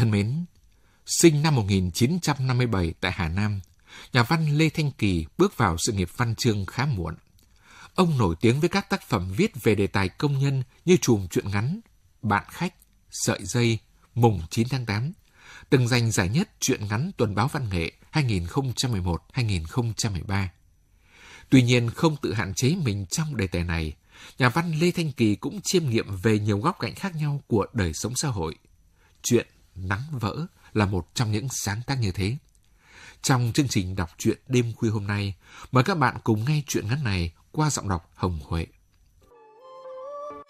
thân mến, sinh năm 1957 tại Hà Nam, nhà văn Lê Thanh Kỳ bước vào sự nghiệp văn chương khá muộn. Ông nổi tiếng với các tác phẩm viết về đề tài công nhân như chùm truyện ngắn, bạn khách, sợi dây, mùng 9 tháng 8, từng giành giải nhất truyện ngắn tuần báo văn nghệ 2011-2013. Tuy nhiên không tự hạn chế mình trong đề tài này, nhà văn Lê Thanh Kỳ cũng chiêm nghiệm về nhiều góc cạnh khác nhau của đời sống xã hội. Chuyện Nắng vỡ là một trong những sáng tác như thế. Trong chương trình đọc truyện đêm khuya hôm nay, mời các bạn cùng nghe chuyện ngắn này qua giọng đọc Hồng Huệ.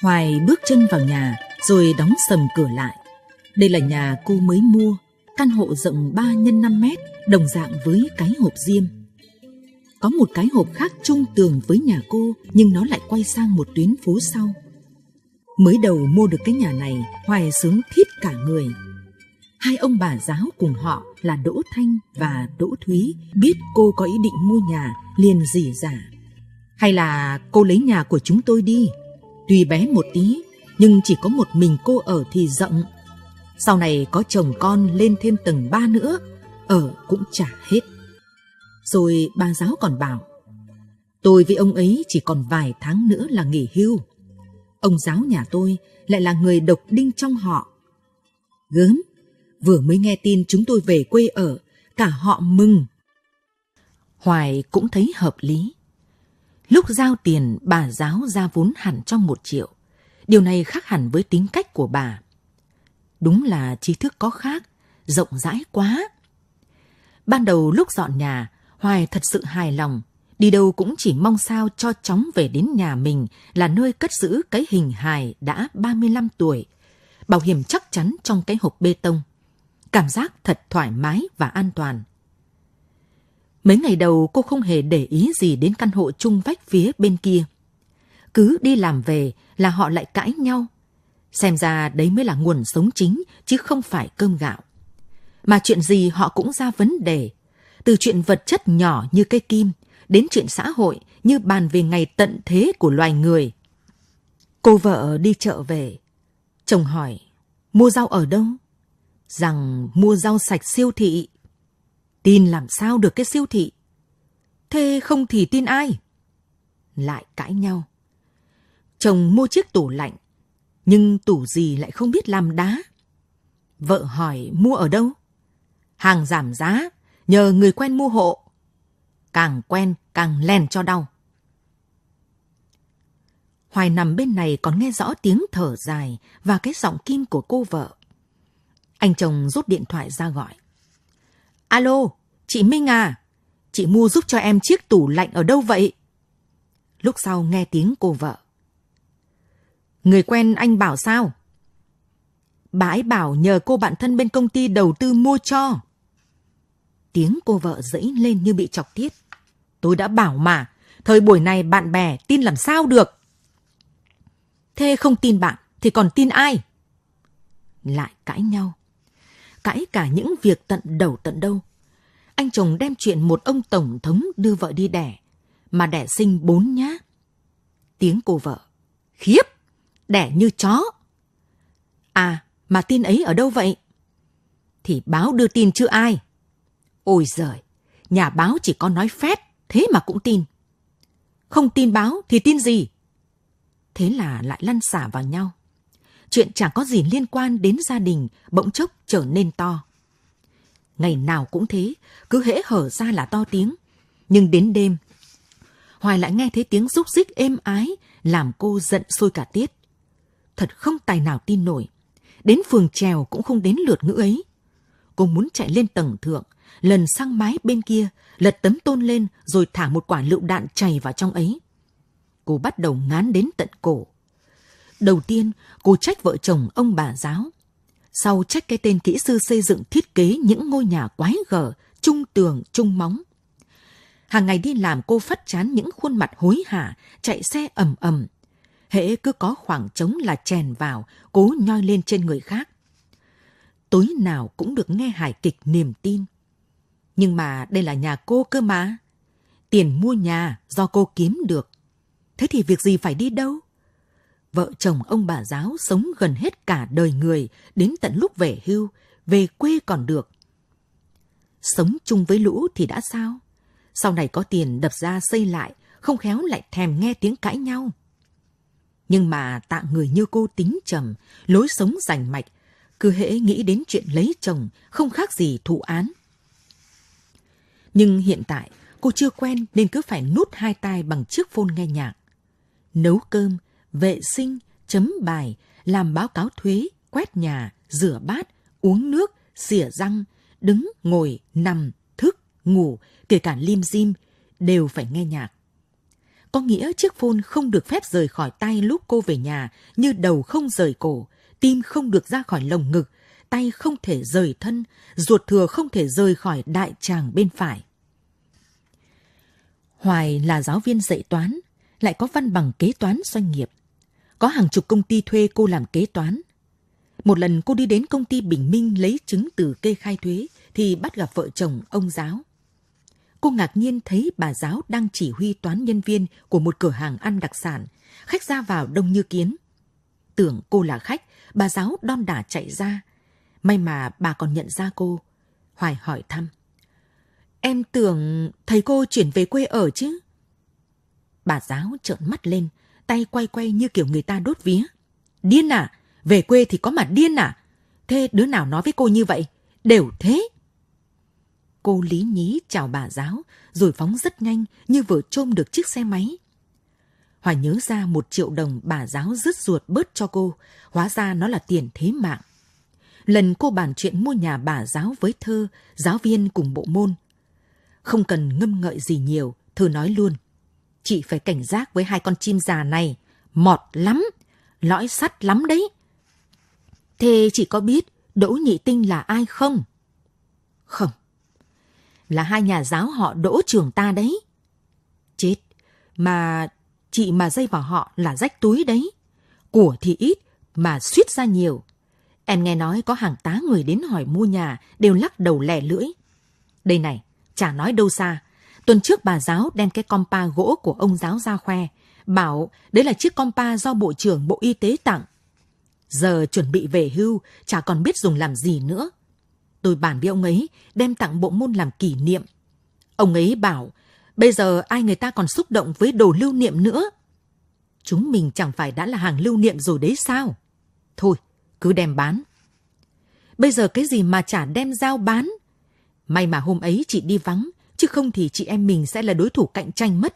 Hoài bước chân vào nhà rồi đóng sầm cửa lại. Đây là nhà cô mới mua, căn hộ rộng 3 x 5 mét, đồng dạng với cái hộp diêm. Có một cái hộp khác chung tường với nhà cô nhưng nó lại quay sang một tuyến phố sau. Mới đầu mua được cái nhà này, Hoài sướng thít cả người hai ông bà giáo cùng họ là Đỗ Thanh và Đỗ Thúy biết cô có ý định mua nhà liền dì giả. Hay là cô lấy nhà của chúng tôi đi. Tuy bé một tí, nhưng chỉ có một mình cô ở thì rộng. Sau này có chồng con lên thêm tầng ba nữa, ở cũng chả hết. Rồi bà giáo còn bảo, tôi với ông ấy chỉ còn vài tháng nữa là nghỉ hưu. Ông giáo nhà tôi lại là người độc đinh trong họ. Gớm, vừa mới nghe tin chúng tôi về quê ở, cả họ mừng. Hoài cũng thấy hợp lý. Lúc giao tiền, bà giáo ra vốn hẳn cho một triệu. Điều này khác hẳn với tính cách của bà. Đúng là trí thức có khác, rộng rãi quá. Ban đầu lúc dọn nhà, Hoài thật sự hài lòng, đi đâu cũng chỉ mong sao cho chóng về đến nhà mình là nơi cất giữ cái hình hài đã 35 tuổi. Bảo hiểm chắc chắn trong cái hộp bê tông cảm giác thật thoải mái và an toàn. Mấy ngày đầu cô không hề để ý gì đến căn hộ chung vách phía bên kia. Cứ đi làm về là họ lại cãi nhau. Xem ra đấy mới là nguồn sống chính chứ không phải cơm gạo. Mà chuyện gì họ cũng ra vấn đề. Từ chuyện vật chất nhỏ như cây kim đến chuyện xã hội như bàn về ngày tận thế của loài người. Cô vợ đi chợ về. Chồng hỏi, mua rau ở đâu? rằng mua rau sạch siêu thị. Tin làm sao được cái siêu thị? Thế không thì tin ai? Lại cãi nhau. Chồng mua chiếc tủ lạnh, nhưng tủ gì lại không biết làm đá. Vợ hỏi mua ở đâu? Hàng giảm giá, nhờ người quen mua hộ. Càng quen càng lèn cho đau. Hoài nằm bên này còn nghe rõ tiếng thở dài và cái giọng kim của cô vợ. Anh chồng rút điện thoại ra gọi. Alo, chị Minh à, chị mua giúp cho em chiếc tủ lạnh ở đâu vậy? Lúc sau nghe tiếng cô vợ. Người quen anh bảo sao? Bà ấy bảo nhờ cô bạn thân bên công ty đầu tư mua cho. Tiếng cô vợ dẫy lên như bị chọc tiết. Tôi đã bảo mà, thời buổi này bạn bè tin làm sao được. Thế không tin bạn thì còn tin ai? Lại cãi nhau cãi cả những việc tận đầu tận đâu. Anh chồng đem chuyện một ông tổng thống đưa vợ đi đẻ, mà đẻ sinh bốn nhá. Tiếng cô vợ. Khiếp! Đẻ như chó! À, mà tin ấy ở đâu vậy? Thì báo đưa tin chứ ai. Ôi giời! Nhà báo chỉ có nói phép thế mà cũng tin. Không tin báo thì tin gì? Thế là lại lăn xả vào nhau chuyện chẳng có gì liên quan đến gia đình bỗng chốc trở nên to. Ngày nào cũng thế, cứ hễ hở ra là to tiếng. Nhưng đến đêm, Hoài lại nghe thấy tiếng rúc rích êm ái, làm cô giận sôi cả tiết. Thật không tài nào tin nổi. Đến phường trèo cũng không đến lượt ngữ ấy. Cô muốn chạy lên tầng thượng, lần sang mái bên kia, lật tấm tôn lên rồi thả một quả lựu đạn chảy vào trong ấy. Cô bắt đầu ngán đến tận cổ, Đầu tiên, cô trách vợ chồng ông bà giáo. Sau trách cái tên kỹ sư xây dựng thiết kế những ngôi nhà quái gở, trung tường, trung móng. Hàng ngày đi làm cô phát chán những khuôn mặt hối hả, chạy xe ầm ầm. Hễ cứ có khoảng trống là chèn vào, cố nhoi lên trên người khác. Tối nào cũng được nghe hài kịch niềm tin. Nhưng mà đây là nhà cô cơ mà. Tiền mua nhà do cô kiếm được. Thế thì việc gì phải đi đâu? vợ chồng ông bà giáo sống gần hết cả đời người, đến tận lúc về hưu, về quê còn được. Sống chung với lũ thì đã sao? Sau này có tiền đập ra xây lại, không khéo lại thèm nghe tiếng cãi nhau. Nhưng mà tạ người như cô tính trầm, lối sống rành mạch, cứ hễ nghĩ đến chuyện lấy chồng, không khác gì thụ án. Nhưng hiện tại, cô chưa quen nên cứ phải nút hai tay bằng chiếc phôn nghe nhạc. Nấu cơm, vệ sinh, chấm bài, làm báo cáo thuế, quét nhà, rửa bát, uống nước, xỉa răng, đứng, ngồi, nằm, thức, ngủ, kể cả lim dim, đều phải nghe nhạc. Có nghĩa chiếc phone không được phép rời khỏi tay lúc cô về nhà, như đầu không rời cổ, tim không được ra khỏi lồng ngực, tay không thể rời thân, ruột thừa không thể rời khỏi đại tràng bên phải. Hoài là giáo viên dạy toán, lại có văn bằng kế toán doanh nghiệp, có hàng chục công ty thuê cô làm kế toán. Một lần cô đi đến công ty Bình Minh lấy chứng từ kê khai thuế thì bắt gặp vợ chồng ông giáo. Cô ngạc nhiên thấy bà giáo đang chỉ huy toán nhân viên của một cửa hàng ăn đặc sản, khách ra vào đông như kiến. Tưởng cô là khách, bà giáo đon đả chạy ra. May mà bà còn nhận ra cô. Hoài hỏi thăm. Em tưởng thầy cô chuyển về quê ở chứ? Bà giáo trợn mắt lên, tay quay quay như kiểu người ta đốt vía. Điên à? Về quê thì có mà điên à? Thế đứa nào nói với cô như vậy? Đều thế. Cô lý nhí chào bà giáo, rồi phóng rất nhanh như vừa trôm được chiếc xe máy. Hòa nhớ ra một triệu đồng bà giáo rứt ruột bớt cho cô, hóa ra nó là tiền thế mạng. Lần cô bàn chuyện mua nhà bà giáo với Thơ, giáo viên cùng bộ môn. Không cần ngâm ngợi gì nhiều, Thơ nói luôn – Chị phải cảnh giác với hai con chim già này. Mọt lắm, lõi sắt lắm đấy. Thế chị có biết Đỗ Nhị Tinh là ai không? Không. Là hai nhà giáo họ Đỗ trường ta đấy. Chết, mà chị mà dây vào họ là rách túi đấy. Của thì ít, mà suýt ra nhiều. Em nghe nói có hàng tá người đến hỏi mua nhà đều lắc đầu lẻ lưỡi. Đây này, chả nói đâu xa, Tuần trước bà giáo đem cái compa gỗ của ông giáo ra khoe, bảo đấy là chiếc compa do Bộ trưởng Bộ Y tế tặng. Giờ chuẩn bị về hưu, chả còn biết dùng làm gì nữa. Tôi bàn với ông ấy, đem tặng bộ môn làm kỷ niệm. Ông ấy bảo, bây giờ ai người ta còn xúc động với đồ lưu niệm nữa. Chúng mình chẳng phải đã là hàng lưu niệm rồi đấy sao? Thôi, cứ đem bán. Bây giờ cái gì mà chả đem giao bán? May mà hôm ấy chị đi vắng, chứ không thì chị em mình sẽ là đối thủ cạnh tranh mất.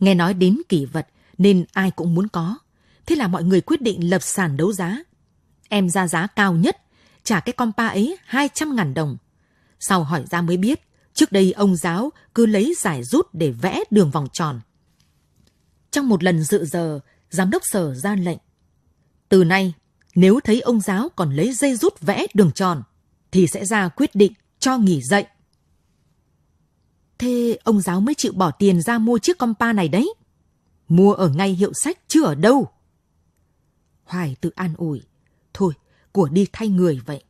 Nghe nói đến kỷ vật nên ai cũng muốn có. Thế là mọi người quyết định lập sàn đấu giá. Em ra giá cao nhất, trả cái con pa ấy 200 ngàn đồng. Sau hỏi ra mới biết, trước đây ông giáo cứ lấy giải rút để vẽ đường vòng tròn. Trong một lần dự giờ, giám đốc sở ra lệnh. Từ nay, nếu thấy ông giáo còn lấy dây rút vẽ đường tròn, thì sẽ ra quyết định cho nghỉ dạy. Thế ông giáo mới chịu bỏ tiền ra mua chiếc compa này đấy. Mua ở ngay hiệu sách chứ ở đâu. Hoài tự an ủi. Thôi, của đi thay người vậy.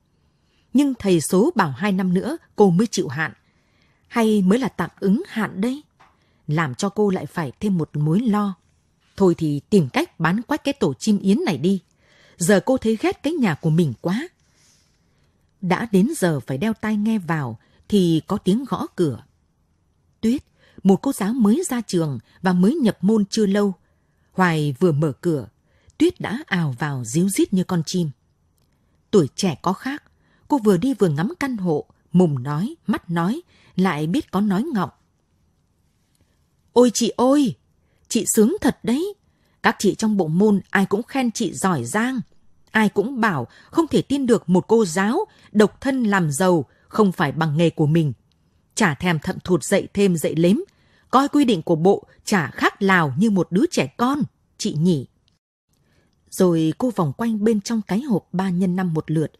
Nhưng thầy số bảo hai năm nữa cô mới chịu hạn. Hay mới là tạm ứng hạn đây? Làm cho cô lại phải thêm một mối lo. Thôi thì tìm cách bán quách cái tổ chim yến này đi. Giờ cô thấy ghét cái nhà của mình quá. Đã đến giờ phải đeo tai nghe vào thì có tiếng gõ cửa. Tuyết, một cô giáo mới ra trường và mới nhập môn chưa lâu. Hoài vừa mở cửa, Tuyết đã ào vào díu dít như con chim. Tuổi trẻ có khác, cô vừa đi vừa ngắm căn hộ, mồm nói, mắt nói, lại biết có nói ngọng. Ôi chị ơi, chị sướng thật đấy. Các chị trong bộ môn ai cũng khen chị giỏi giang. Ai cũng bảo không thể tin được một cô giáo độc thân làm giàu không phải bằng nghề của mình chả thèm thậm thụt dậy thêm dậy lếm, coi quy định của bộ chả khác Lào như một đứa trẻ con, chị nhỉ. Rồi cô vòng quanh bên trong cái hộp 3 nhân 5 một lượt,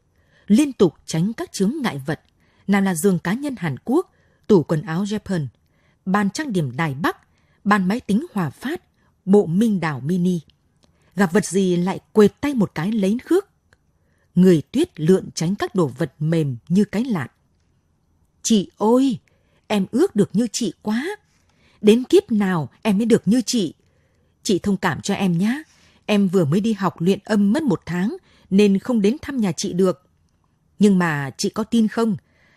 liên tục tránh các chướng ngại vật, nào là giường cá nhân Hàn Quốc, tủ quần áo Japan, ban trang điểm Đài Bắc, ban máy tính Hòa Phát, bộ Minh Đảo Mini. Gặp vật gì lại quệt tay một cái lấy khước. Người tuyết lượn tránh các đồ vật mềm như cái lạn. Chị ôi! em ước được như chị quá. Đến kiếp nào em mới được như chị. Chị thông cảm cho em nhé. Em vừa mới đi học luyện âm mất một tháng nên không đến thăm nhà chị được. Nhưng mà chị có tin không?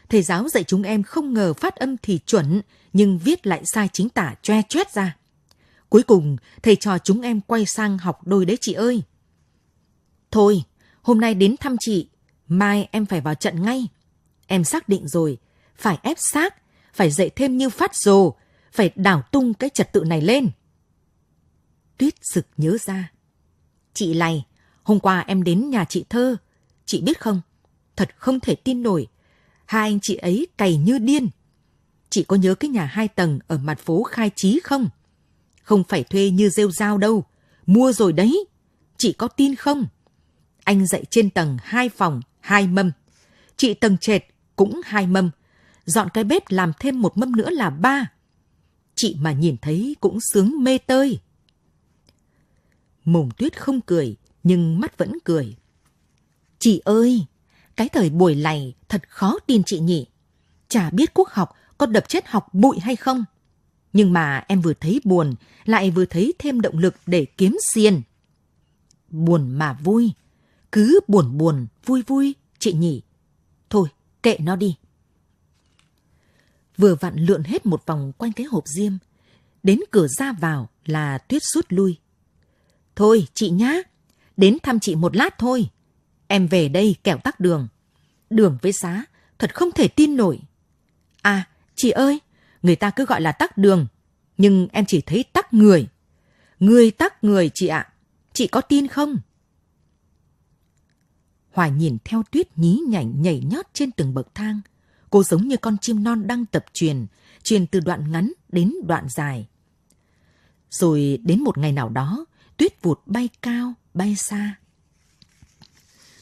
Thầy giáo dạy chúng em không ngờ phát âm thì chuẩn nhưng viết lại sai chính tả choe choét ra. Cuối cùng, thầy trò chúng em quay sang học đôi đấy chị ơi. Thôi, hôm nay đến thăm chị, mai em phải vào trận ngay. Em xác định rồi, phải ép xác phải dạy thêm như phát rồ, phải đảo tung cái trật tự này lên. Tuyết sực nhớ ra. Chị này, hôm qua em đến nhà chị Thơ. Chị biết không, thật không thể tin nổi. Hai anh chị ấy cày như điên. Chị có nhớ cái nhà hai tầng ở mặt phố khai trí không? Không phải thuê như rêu dao đâu. Mua rồi đấy. Chị có tin không? Anh dạy trên tầng hai phòng, hai mâm. Chị tầng trệt cũng hai mâm dọn cái bếp làm thêm một mâm nữa là ba. Chị mà nhìn thấy cũng sướng mê tơi. Mùng tuyết không cười, nhưng mắt vẫn cười. Chị ơi, cái thời buổi này thật khó tin chị nhỉ. Chả biết quốc học có đập chết học bụi hay không. Nhưng mà em vừa thấy buồn, lại vừa thấy thêm động lực để kiếm xiên. Buồn mà vui, cứ buồn buồn, vui vui, chị nhỉ. Thôi, kệ nó đi vừa vặn lượn hết một vòng quanh cái hộp diêm. Đến cửa ra vào là Tuyết rút lui. Thôi chị nhá, đến thăm chị một lát thôi. Em về đây kẻo tắc đường. Đường với xá, thật không thể tin nổi. À, chị ơi, người ta cứ gọi là tắc đường, nhưng em chỉ thấy tắc người. Người tắc người chị ạ, à. chị có tin không? Hoài nhìn theo tuyết nhí nhảnh nhảy nhót trên từng bậc thang, cô giống như con chim non đang tập truyền, truyền từ đoạn ngắn đến đoạn dài. Rồi đến một ngày nào đó, tuyết vụt bay cao, bay xa.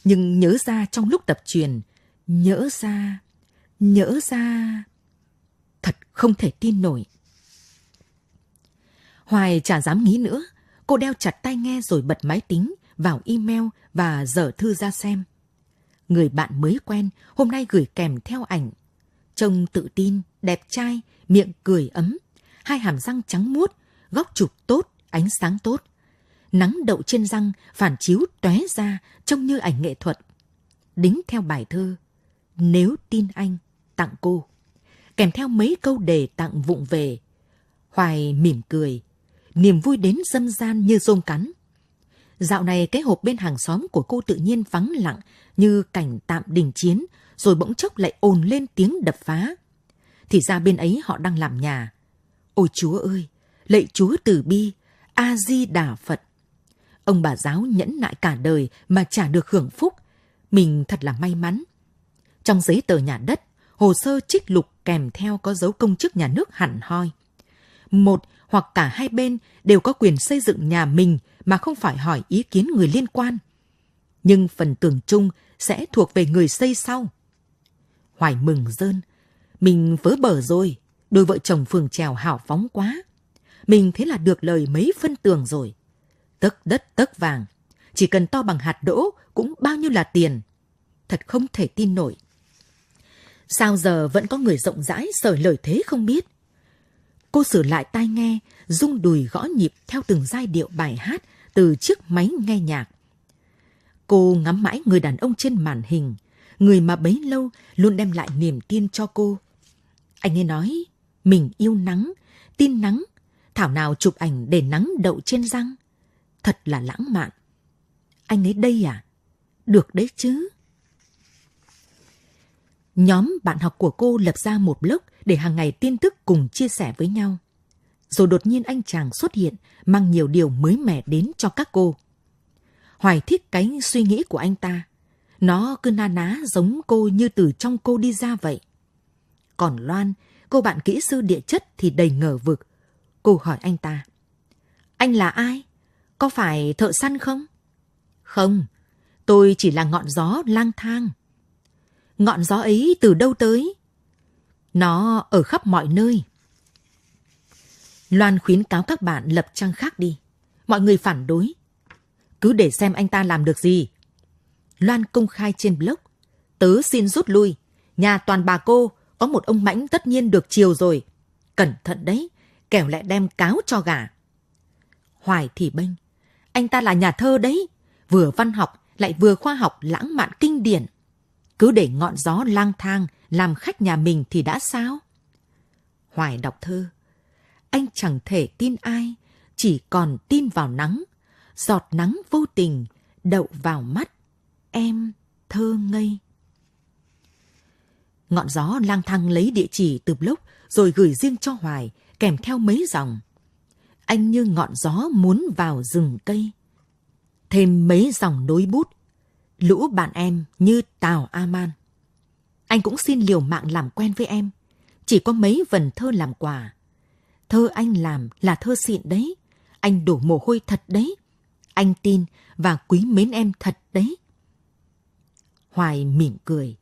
Nhưng nhớ ra trong lúc tập truyền, nhớ ra, nhớ ra... Thật không thể tin nổi. Hoài chả dám nghĩ nữa, cô đeo chặt tai nghe rồi bật máy tính, vào email và dở thư ra xem người bạn mới quen hôm nay gửi kèm theo ảnh. Trông tự tin, đẹp trai, miệng cười ấm, hai hàm răng trắng muốt, góc chụp tốt, ánh sáng tốt. Nắng đậu trên răng phản chiếu tóe ra trông như ảnh nghệ thuật. Đính theo bài thơ Nếu tin anh tặng cô. Kèm theo mấy câu đề tặng vụng về. Hoài mỉm cười, niềm vui đến dâm gian như rôm cắn. Dạo này cái hộp bên hàng xóm của cô tự nhiên vắng lặng như cảnh tạm đình chiến, rồi bỗng chốc lại ồn lên tiếng đập phá. Thì ra bên ấy họ đang làm nhà. Ôi Chúa ơi, lạy Chúa từ bi, A-di-đà Phật. Ông bà giáo nhẫn nại cả đời mà chả được hưởng phúc. Mình thật là may mắn. Trong giấy tờ nhà đất, hồ sơ trích lục kèm theo có dấu công chức nhà nước hẳn hoi. Một hoặc cả hai bên đều có quyền xây dựng nhà mình mà không phải hỏi ý kiến người liên quan – nhưng phần tường chung sẽ thuộc về người xây sau. Hoài mừng rơn, mình vớ bờ rồi, đôi vợ chồng phường trèo hảo phóng quá. Mình thế là được lời mấy phân tường rồi. Tất đất tất vàng, chỉ cần to bằng hạt đỗ cũng bao nhiêu là tiền. Thật không thể tin nổi. Sao giờ vẫn có người rộng rãi sởi lời thế không biết? Cô sửa lại tai nghe, rung đùi gõ nhịp theo từng giai điệu bài hát từ chiếc máy nghe nhạc. Cô ngắm mãi người đàn ông trên màn hình, người mà bấy lâu luôn đem lại niềm tin cho cô. Anh ấy nói, mình yêu nắng, tin nắng, thảo nào chụp ảnh để nắng đậu trên răng. Thật là lãng mạn. Anh ấy đây à? Được đấy chứ. Nhóm bạn học của cô lập ra một blog để hàng ngày tin tức cùng chia sẻ với nhau. Rồi đột nhiên anh chàng xuất hiện, mang nhiều điều mới mẻ đến cho các cô. Hoài thích cái suy nghĩ của anh ta. Nó cứ na ná giống cô như từ trong cô đi ra vậy. Còn Loan, cô bạn kỹ sư địa chất thì đầy ngờ vực. Cô hỏi anh ta. Anh là ai? Có phải thợ săn không? Không, tôi chỉ là ngọn gió lang thang. Ngọn gió ấy từ đâu tới? Nó ở khắp mọi nơi. Loan khuyến cáo các bạn lập trang khác đi. Mọi người phản đối, cứ để xem anh ta làm được gì. Loan công khai trên blog. Tớ xin rút lui. Nhà toàn bà cô, có một ông mãnh tất nhiên được chiều rồi. Cẩn thận đấy, kẻo lại đem cáo cho gà. Hoài thì bênh. Anh ta là nhà thơ đấy. Vừa văn học, lại vừa khoa học lãng mạn kinh điển. Cứ để ngọn gió lang thang, làm khách nhà mình thì đã sao? Hoài đọc thơ. Anh chẳng thể tin ai, chỉ còn tin vào nắng – giọt nắng vô tình đậu vào mắt em thơ ngây ngọn gió lang thang lấy địa chỉ từ blog rồi gửi riêng cho hoài kèm theo mấy dòng anh như ngọn gió muốn vào rừng cây thêm mấy dòng nối bút lũ bạn em như tào aman anh cũng xin liều mạng làm quen với em chỉ có mấy vần thơ làm quà thơ anh làm là thơ xịn đấy anh đổ mồ hôi thật đấy anh tin và quý mến em thật đấy. Hoài mỉm cười.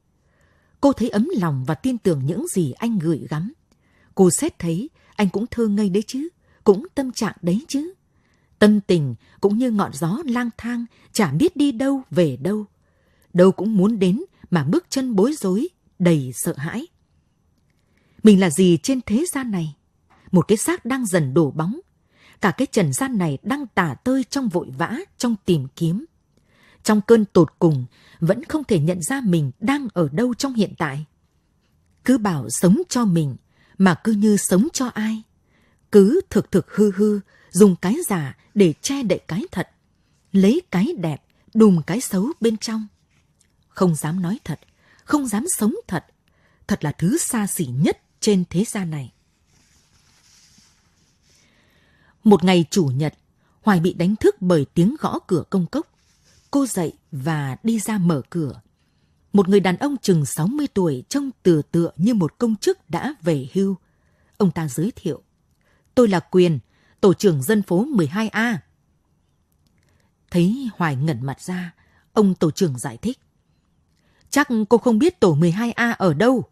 Cô thấy ấm lòng và tin tưởng những gì anh gửi gắm. Cô xét thấy anh cũng thơ ngây đấy chứ, cũng tâm trạng đấy chứ. Tâm tình cũng như ngọn gió lang thang, chả biết đi đâu về đâu. Đâu cũng muốn đến mà bước chân bối rối, đầy sợ hãi. Mình là gì trên thế gian này? Một cái xác đang dần đổ bóng, cả cái trần gian này đang tả tơi trong vội vã, trong tìm kiếm. Trong cơn tột cùng, vẫn không thể nhận ra mình đang ở đâu trong hiện tại. Cứ bảo sống cho mình, mà cứ như sống cho ai. Cứ thực thực hư hư, dùng cái giả để che đậy cái thật. Lấy cái đẹp, đùm cái xấu bên trong. Không dám nói thật, không dám sống thật. Thật là thứ xa xỉ nhất trên thế gian này. Một ngày chủ nhật, Hoài bị đánh thức bởi tiếng gõ cửa công cốc. Cô dậy và đi ra mở cửa. Một người đàn ông chừng 60 tuổi trông tựa tựa như một công chức đã về hưu. Ông ta giới thiệu. Tôi là Quyền, tổ trưởng dân phố 12A. Thấy Hoài ngẩn mặt ra, ông tổ trưởng giải thích. Chắc cô không biết tổ 12A ở đâu.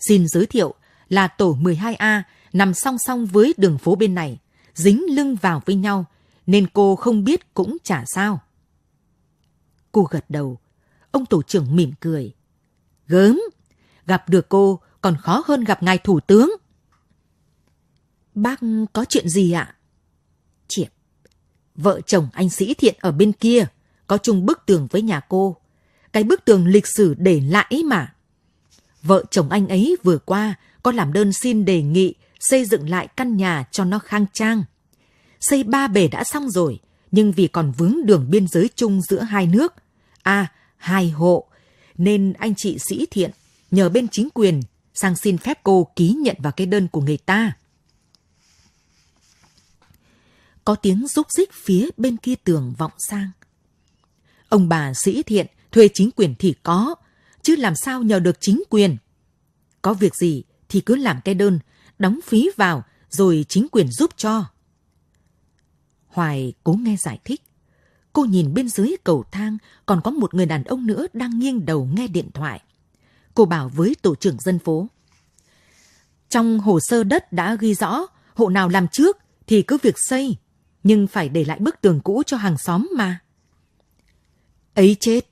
Xin giới thiệu là tổ 12A nằm song song với đường phố bên này dính lưng vào với nhau, nên cô không biết cũng chả sao. Cô gật đầu, ông tổ trưởng mỉm cười. Gớm, gặp được cô còn khó hơn gặp ngài thủ tướng. Bác có chuyện gì ạ? Chiệp, vợ chồng anh sĩ thiện ở bên kia, có chung bức tường với nhà cô. Cái bức tường lịch sử để lại mà. Vợ chồng anh ấy vừa qua có làm đơn xin đề nghị xây dựng lại căn nhà cho nó khang trang. Xây ba bể đã xong rồi, nhưng vì còn vướng đường biên giới chung giữa hai nước, à, hai hộ, nên anh chị Sĩ Thiện nhờ bên chính quyền sang xin phép cô ký nhận vào cái đơn của người ta. Có tiếng rúc rích phía bên kia tường vọng sang. Ông bà Sĩ Thiện thuê chính quyền thì có, chứ làm sao nhờ được chính quyền. Có việc gì thì cứ làm cái đơn đóng phí vào rồi chính quyền giúp cho. Hoài cố nghe giải thích. Cô nhìn bên dưới cầu thang còn có một người đàn ông nữa đang nghiêng đầu nghe điện thoại. Cô bảo với tổ trưởng dân phố. Trong hồ sơ đất đã ghi rõ hộ nào làm trước thì cứ việc xây, nhưng phải để lại bức tường cũ cho hàng xóm mà. Ấy chết!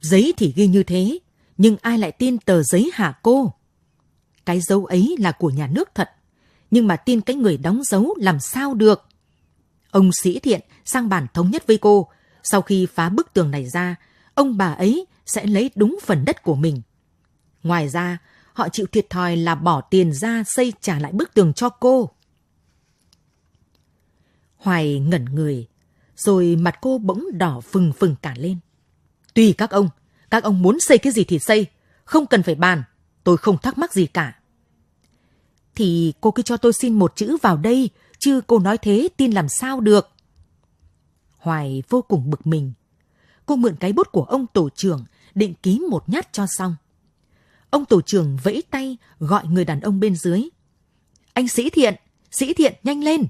Giấy thì ghi như thế, nhưng ai lại tin tờ giấy hả cô? cái dấu ấy là của nhà nước thật. Nhưng mà tin cái người đóng dấu làm sao được? Ông Sĩ Thiện sang bản thống nhất với cô. Sau khi phá bức tường này ra, ông bà ấy sẽ lấy đúng phần đất của mình. Ngoài ra, họ chịu thiệt thòi là bỏ tiền ra xây trả lại bức tường cho cô. Hoài ngẩn người, rồi mặt cô bỗng đỏ phừng phừng cả lên. Tùy các ông, các ông muốn xây cái gì thì xây, không cần phải bàn, tôi không thắc mắc gì cả thì cô cứ cho tôi xin một chữ vào đây, chứ cô nói thế tin làm sao được. Hoài vô cùng bực mình. Cô mượn cái bút của ông tổ trưởng định ký một nhát cho xong. Ông tổ trưởng vẫy tay gọi người đàn ông bên dưới. Anh Sĩ Thiện, Sĩ Thiện nhanh lên.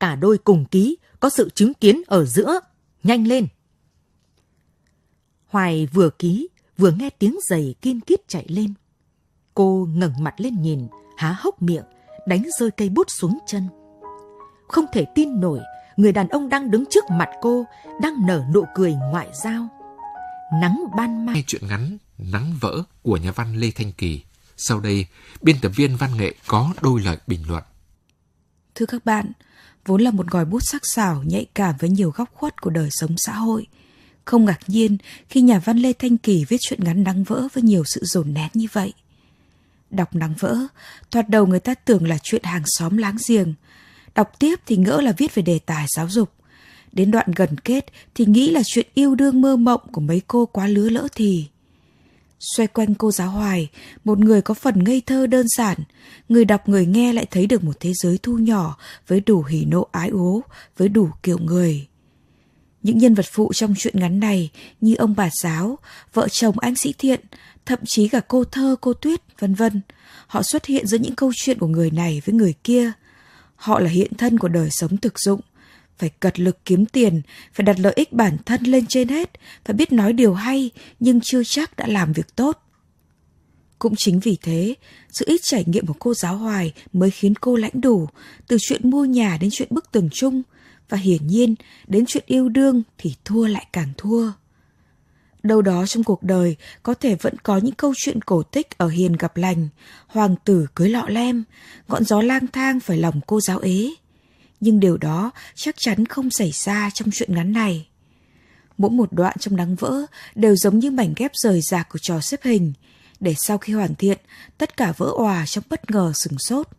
Cả đôi cùng ký, có sự chứng kiến ở giữa. Nhanh lên. Hoài vừa ký, vừa nghe tiếng giày kim kít chạy lên. Cô ngẩng mặt lên nhìn, há hốc miệng, đánh rơi cây bút xuống chân. Không thể tin nổi, người đàn ông đang đứng trước mặt cô, đang nở nụ cười ngoại giao. Nắng ban mai. Chuyện ngắn Nắng vỡ của nhà văn Lê Thanh Kỳ. Sau đây, biên tập viên văn nghệ có đôi lời bình luận. Thưa các bạn, vốn là một ngòi bút sắc sảo nhạy cảm với nhiều góc khuất của đời sống xã hội. Không ngạc nhiên khi nhà văn Lê Thanh Kỳ viết chuyện ngắn nắng vỡ với nhiều sự dồn nén như vậy đọc nắng vỡ, thoạt đầu người ta tưởng là chuyện hàng xóm láng giềng. Đọc tiếp thì ngỡ là viết về đề tài giáo dục. Đến đoạn gần kết thì nghĩ là chuyện yêu đương mơ mộng của mấy cô quá lứa lỡ thì. Xoay quanh cô giáo Hoài, một người có phần ngây thơ đơn giản, người đọc người nghe lại thấy được một thế giới thu nhỏ với đủ hỉ nộ ái ố, với đủ kiểu người. Những nhân vật phụ trong truyện ngắn này như ông bà giáo, vợ chồng anh sĩ thiện, thậm chí cả cô thơ, cô tuyết, vân vân. Họ xuất hiện giữa những câu chuyện của người này với người kia. Họ là hiện thân của đời sống thực dụng. Phải cật lực kiếm tiền, phải đặt lợi ích bản thân lên trên hết, phải biết nói điều hay nhưng chưa chắc đã làm việc tốt. Cũng chính vì thế, sự ít trải nghiệm của cô giáo Hoài mới khiến cô lãnh đủ, từ chuyện mua nhà đến chuyện bức tường chung – và hiển nhiên đến chuyện yêu đương thì thua lại càng thua. Đâu đó trong cuộc đời có thể vẫn có những câu chuyện cổ tích ở hiền gặp lành, hoàng tử cưới lọ lem, ngọn gió lang thang phải lòng cô giáo ế. Nhưng điều đó chắc chắn không xảy ra trong chuyện ngắn này. Mỗi một đoạn trong đắng vỡ đều giống như mảnh ghép rời rạc của trò xếp hình, để sau khi hoàn thiện, tất cả vỡ òa trong bất ngờ sừng sốt –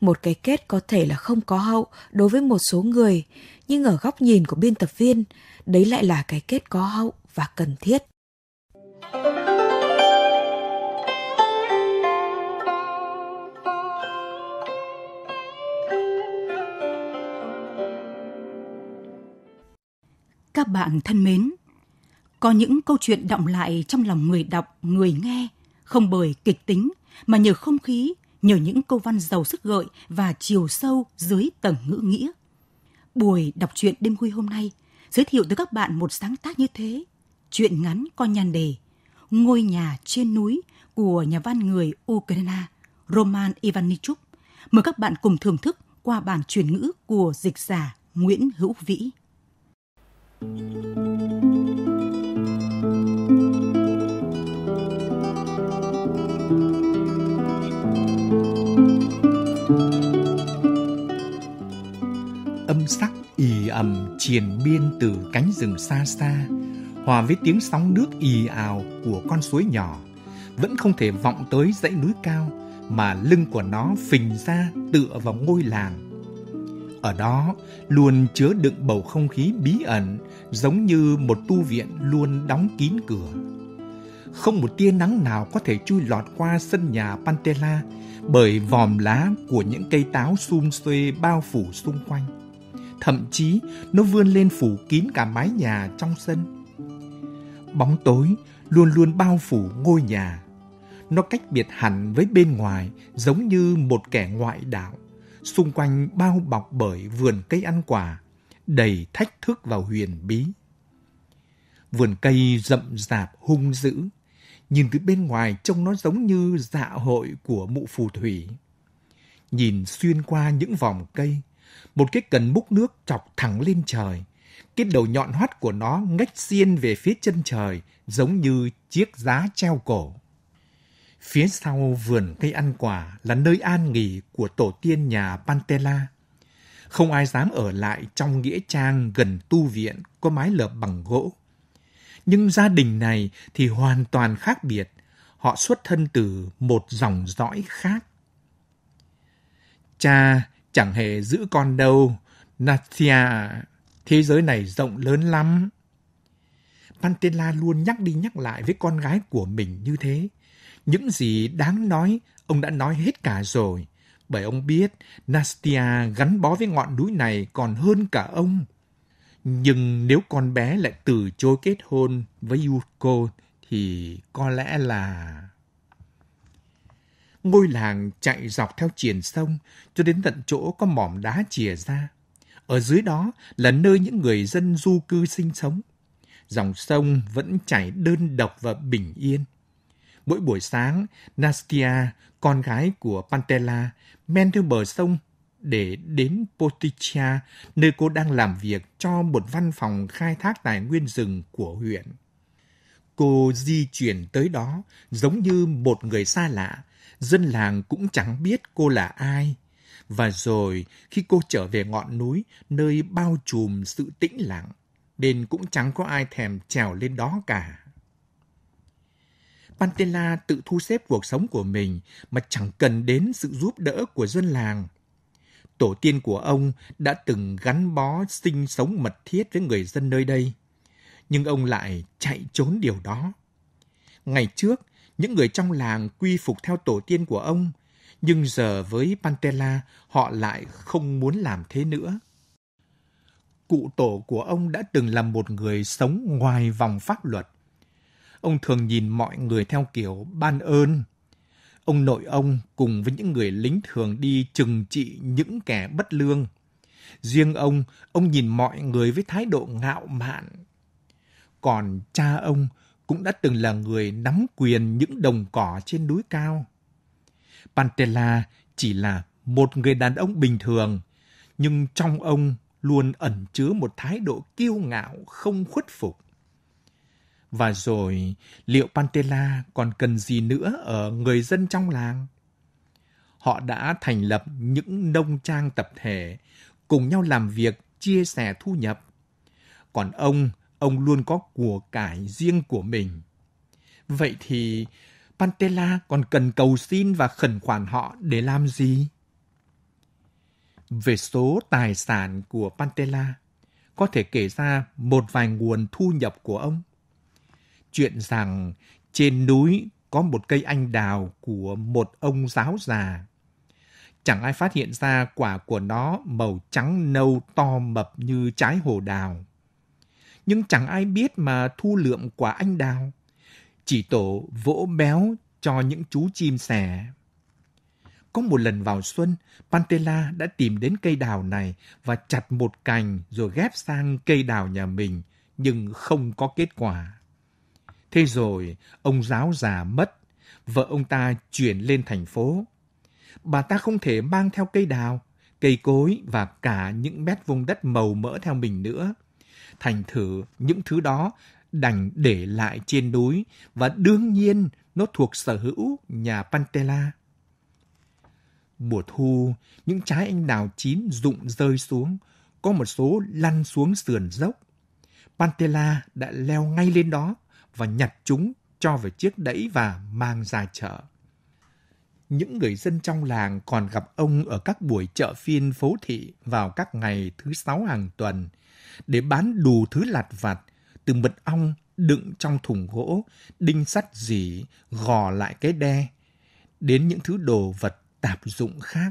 một cái kết có thể là không có hậu đối với một số người nhưng ở góc nhìn của biên tập viên đấy lại là cái kết có hậu và cần thiết các bạn thân mến có những câu chuyện động lại trong lòng người đọc người nghe không bởi kịch tính mà nhờ không khí nhờ những câu văn giàu sức gợi và chiều sâu dưới tầng ngữ nghĩa. Buổi đọc truyện đêm khuya hôm nay giới thiệu tới các bạn một sáng tác như thế, truyện ngắn có nhan đề Ngôi nhà trên núi của nhà văn người Ukraine Roman Ivanichuk. Mời các bạn cùng thưởng thức qua bản truyền ngữ của dịch giả Nguyễn Hữu Vĩ. Thank you. sắc ì ầm triền biên từ cánh rừng xa xa hòa với tiếng sóng nước ì ào của con suối nhỏ vẫn không thể vọng tới dãy núi cao mà lưng của nó phình ra tựa vào ngôi làng ở đó luôn chứa đựng bầu không khí bí ẩn giống như một tu viện luôn đóng kín cửa không một tia nắng nào có thể chui lọt qua sân nhà Pantela bởi vòm lá của những cây táo sum xuê bao phủ xung quanh thậm chí nó vươn lên phủ kín cả mái nhà trong sân. Bóng tối luôn luôn bao phủ ngôi nhà. Nó cách biệt hẳn với bên ngoài giống như một kẻ ngoại đạo, xung quanh bao bọc bởi vườn cây ăn quả, đầy thách thức và huyền bí. Vườn cây rậm rạp hung dữ, nhìn từ bên ngoài trông nó giống như dạ hội của mụ phù thủy. Nhìn xuyên qua những vòng cây, một cái cần múc nước chọc thẳng lên trời. Cái đầu nhọn hoắt của nó ngách xiên về phía chân trời, giống như chiếc giá treo cổ. Phía sau vườn cây ăn quả là nơi an nghỉ của tổ tiên nhà Pantela. Không ai dám ở lại trong nghĩa trang gần tu viện có mái lợp bằng gỗ. Nhưng gia đình này thì hoàn toàn khác biệt. Họ xuất thân từ một dòng dõi khác. Cha chẳng hề giữ con đâu. Natia, thế giới này rộng lớn lắm. Pantela luôn nhắc đi nhắc lại với con gái của mình như thế. Những gì đáng nói, ông đã nói hết cả rồi. Bởi ông biết, Nastia gắn bó với ngọn núi này còn hơn cả ông. Nhưng nếu con bé lại từ chối kết hôn với Yuko thì có lẽ là... Ngôi làng chạy dọc theo triển sông cho đến tận chỗ có mỏm đá chìa ra. Ở dưới đó là nơi những người dân du cư sinh sống. Dòng sông vẫn chảy đơn độc và bình yên. Mỗi buổi sáng, Nastia, con gái của Pantela, men theo bờ sông để đến poticia nơi cô đang làm việc cho một văn phòng khai thác tài nguyên rừng của huyện. Cô di chuyển tới đó giống như một người xa lạ, dân làng cũng chẳng biết cô là ai. Và rồi, khi cô trở về ngọn núi, nơi bao trùm sự tĩnh lặng, nên cũng chẳng có ai thèm trèo lên đó cả. Pantela tự thu xếp cuộc sống của mình mà chẳng cần đến sự giúp đỡ của dân làng. Tổ tiên của ông đã từng gắn bó sinh sống mật thiết với người dân nơi đây, nhưng ông lại chạy trốn điều đó. Ngày trước, những người trong làng quy phục theo tổ tiên của ông, nhưng giờ với Pantela họ lại không muốn làm thế nữa. Cụ tổ của ông đã từng là một người sống ngoài vòng pháp luật. Ông thường nhìn mọi người theo kiểu ban ơn. Ông nội ông cùng với những người lính thường đi trừng trị những kẻ bất lương. Riêng ông, ông nhìn mọi người với thái độ ngạo mạn. Còn cha ông, cũng đã từng là người nắm quyền những đồng cỏ trên núi cao. Pantela chỉ là một người đàn ông bình thường, nhưng trong ông luôn ẩn chứa một thái độ kiêu ngạo không khuất phục. Và rồi, liệu Pantela còn cần gì nữa ở người dân trong làng? Họ đã thành lập những nông trang tập thể, cùng nhau làm việc, chia sẻ thu nhập. Còn ông ông luôn có của cải riêng của mình. Vậy thì Pantela còn cần cầu xin và khẩn khoản họ để làm gì? Về số tài sản của Pantela, có thể kể ra một vài nguồn thu nhập của ông. Chuyện rằng trên núi có một cây anh đào của một ông giáo già. Chẳng ai phát hiện ra quả của nó màu trắng nâu to mập như trái hồ đào nhưng chẳng ai biết mà thu lượm quả anh đào. Chỉ tổ vỗ béo cho những chú chim sẻ. Có một lần vào xuân, Pantela đã tìm đến cây đào này và chặt một cành rồi ghép sang cây đào nhà mình, nhưng không có kết quả. Thế rồi, ông giáo già mất, vợ ông ta chuyển lên thành phố. Bà ta không thể mang theo cây đào, cây cối và cả những mét vùng đất màu mỡ theo mình nữa – thành thử những thứ đó đành để lại trên núi và đương nhiên nó thuộc sở hữu nhà Pantela. Mùa thu, những trái anh đào chín rụng rơi xuống, có một số lăn xuống sườn dốc. Pantela đã leo ngay lên đó và nhặt chúng cho về chiếc đẫy và mang ra chợ những người dân trong làng còn gặp ông ở các buổi chợ phiên phố thị vào các ngày thứ sáu hàng tuần để bán đủ thứ lặt vặt từ mật ong đựng trong thùng gỗ, đinh sắt dỉ, gò lại cái đe, đến những thứ đồ vật tạp dụng khác.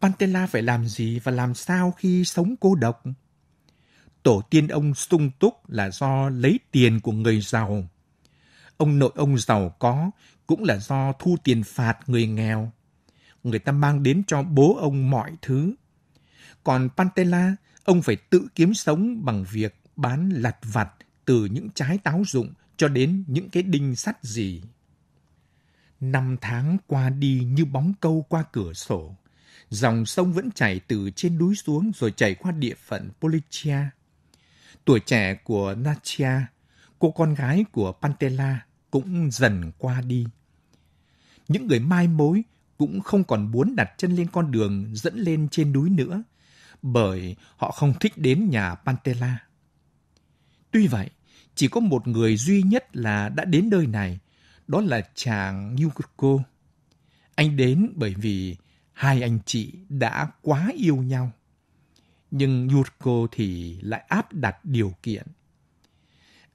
Pantela phải làm gì và làm sao khi sống cô độc? Tổ tiên ông sung túc là do lấy tiền của người giàu. Ông nội ông giàu có cũng là do thu tiền phạt người nghèo. Người ta mang đến cho bố ông mọi thứ. Còn Pantela, ông phải tự kiếm sống bằng việc bán lặt vặt từ những trái táo rụng cho đến những cái đinh sắt gì. Năm tháng qua đi như bóng câu qua cửa sổ. Dòng sông vẫn chảy từ trên núi xuống rồi chảy qua địa phận Policia. Tuổi trẻ của Natia, cô con gái của Pantela, cũng dần qua đi. Những người mai mối cũng không còn muốn đặt chân lên con đường dẫn lên trên núi nữa, bởi họ không thích đến nhà Pantela. Tuy vậy, chỉ có một người duy nhất là đã đến nơi này, đó là chàng Yuko. Anh đến bởi vì hai anh chị đã quá yêu nhau. Nhưng Yurko thì lại áp đặt điều kiện.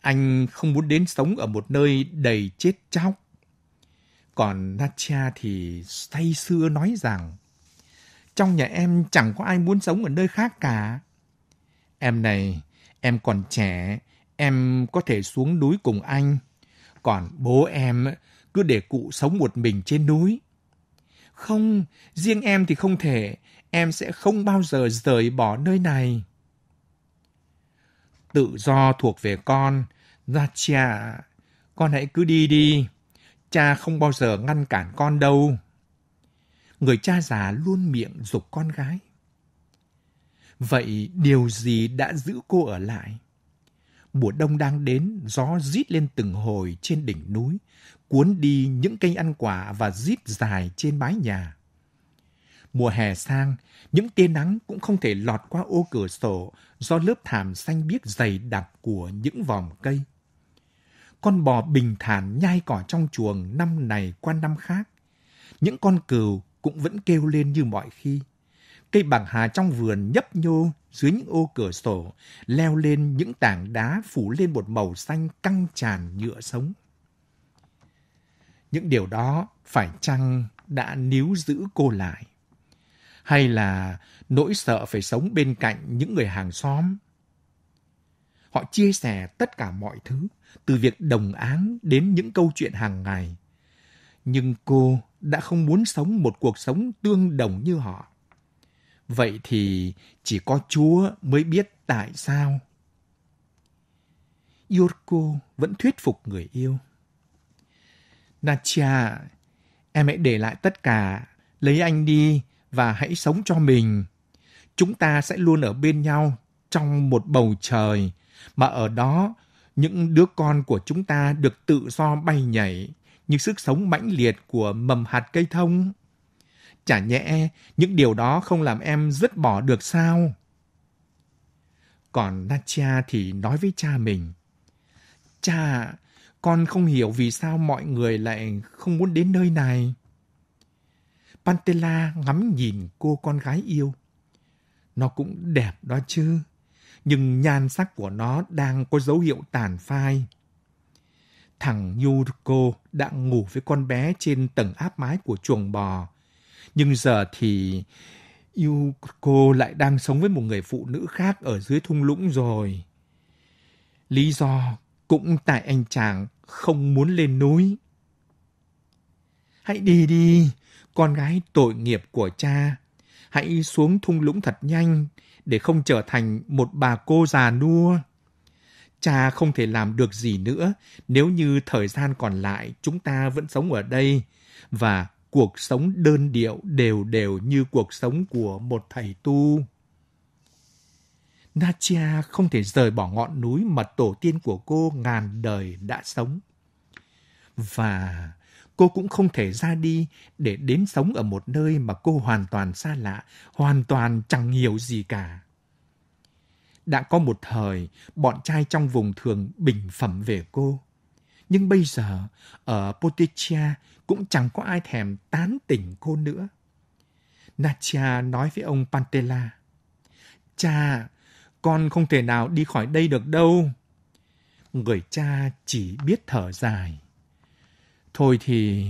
Anh không muốn đến sống ở một nơi đầy chết chóc. Còn natcha thì say xưa nói rằng Trong nhà em chẳng có ai muốn sống ở nơi khác cả. Em này, em còn trẻ, em có thể xuống núi cùng anh. Còn bố em cứ để cụ sống một mình trên núi. Không, riêng em thì không thể, em sẽ không bao giờ rời bỏ nơi này tự do thuộc về con. Ra cha, con hãy cứ đi đi. Cha không bao giờ ngăn cản con đâu. Người cha già luôn miệng dục con gái. Vậy điều gì đã giữ cô ở lại? Mùa đông đang đến, gió rít lên từng hồi trên đỉnh núi, cuốn đi những cây ăn quả và rít dài trên mái nhà. Mùa hè sang, những tia nắng cũng không thể lọt qua ô cửa sổ do lớp thảm xanh biếc dày đặc của những vòng cây. Con bò bình thản nhai cỏ trong chuồng năm này qua năm khác. Những con cừu cũng vẫn kêu lên như mọi khi. Cây bạc hà trong vườn nhấp nhô dưới những ô cửa sổ, leo lên những tảng đá phủ lên một màu xanh căng tràn nhựa sống. Những điều đó phải chăng đã níu giữ cô lại? hay là nỗi sợ phải sống bên cạnh những người hàng xóm. Họ chia sẻ tất cả mọi thứ, từ việc đồng áng đến những câu chuyện hàng ngày. Nhưng cô đã không muốn sống một cuộc sống tương đồng như họ. Vậy thì chỉ có Chúa mới biết tại sao. Yurko vẫn thuyết phục người yêu. Natia, em hãy để lại tất cả, lấy anh đi và hãy sống cho mình. Chúng ta sẽ luôn ở bên nhau trong một bầu trời mà ở đó những đứa con của chúng ta được tự do bay nhảy như sức sống mãnh liệt của mầm hạt cây thông. Chả nhẽ những điều đó không làm em dứt bỏ được sao? Còn Natia thì nói với cha mình. Cha, con không hiểu vì sao mọi người lại không muốn đến nơi này. Pantela ngắm nhìn cô con gái yêu. Nó cũng đẹp đó chứ, nhưng nhan sắc của nó đang có dấu hiệu tàn phai. Thằng Yurko đã ngủ với con bé trên tầng áp mái của chuồng bò. Nhưng giờ thì Yurko lại đang sống với một người phụ nữ khác ở dưới thung lũng rồi. Lý do cũng tại anh chàng không muốn lên núi. Hãy đi đi, con gái tội nghiệp của cha, hãy xuống thung lũng thật nhanh để không trở thành một bà cô già nua. Cha không thể làm được gì nữa nếu như thời gian còn lại chúng ta vẫn sống ở đây và cuộc sống đơn điệu đều đều như cuộc sống của một thầy tu. Natia không thể rời bỏ ngọn núi mà tổ tiên của cô ngàn đời đã sống. Và cô cũng không thể ra đi để đến sống ở một nơi mà cô hoàn toàn xa lạ, hoàn toàn chẳng hiểu gì cả. Đã có một thời, bọn trai trong vùng thường bình phẩm về cô. Nhưng bây giờ, ở Potichia cũng chẳng có ai thèm tán tỉnh cô nữa. Natia nói với ông Pantela, Cha, con không thể nào đi khỏi đây được đâu. Người cha chỉ biết thở dài. Thôi thì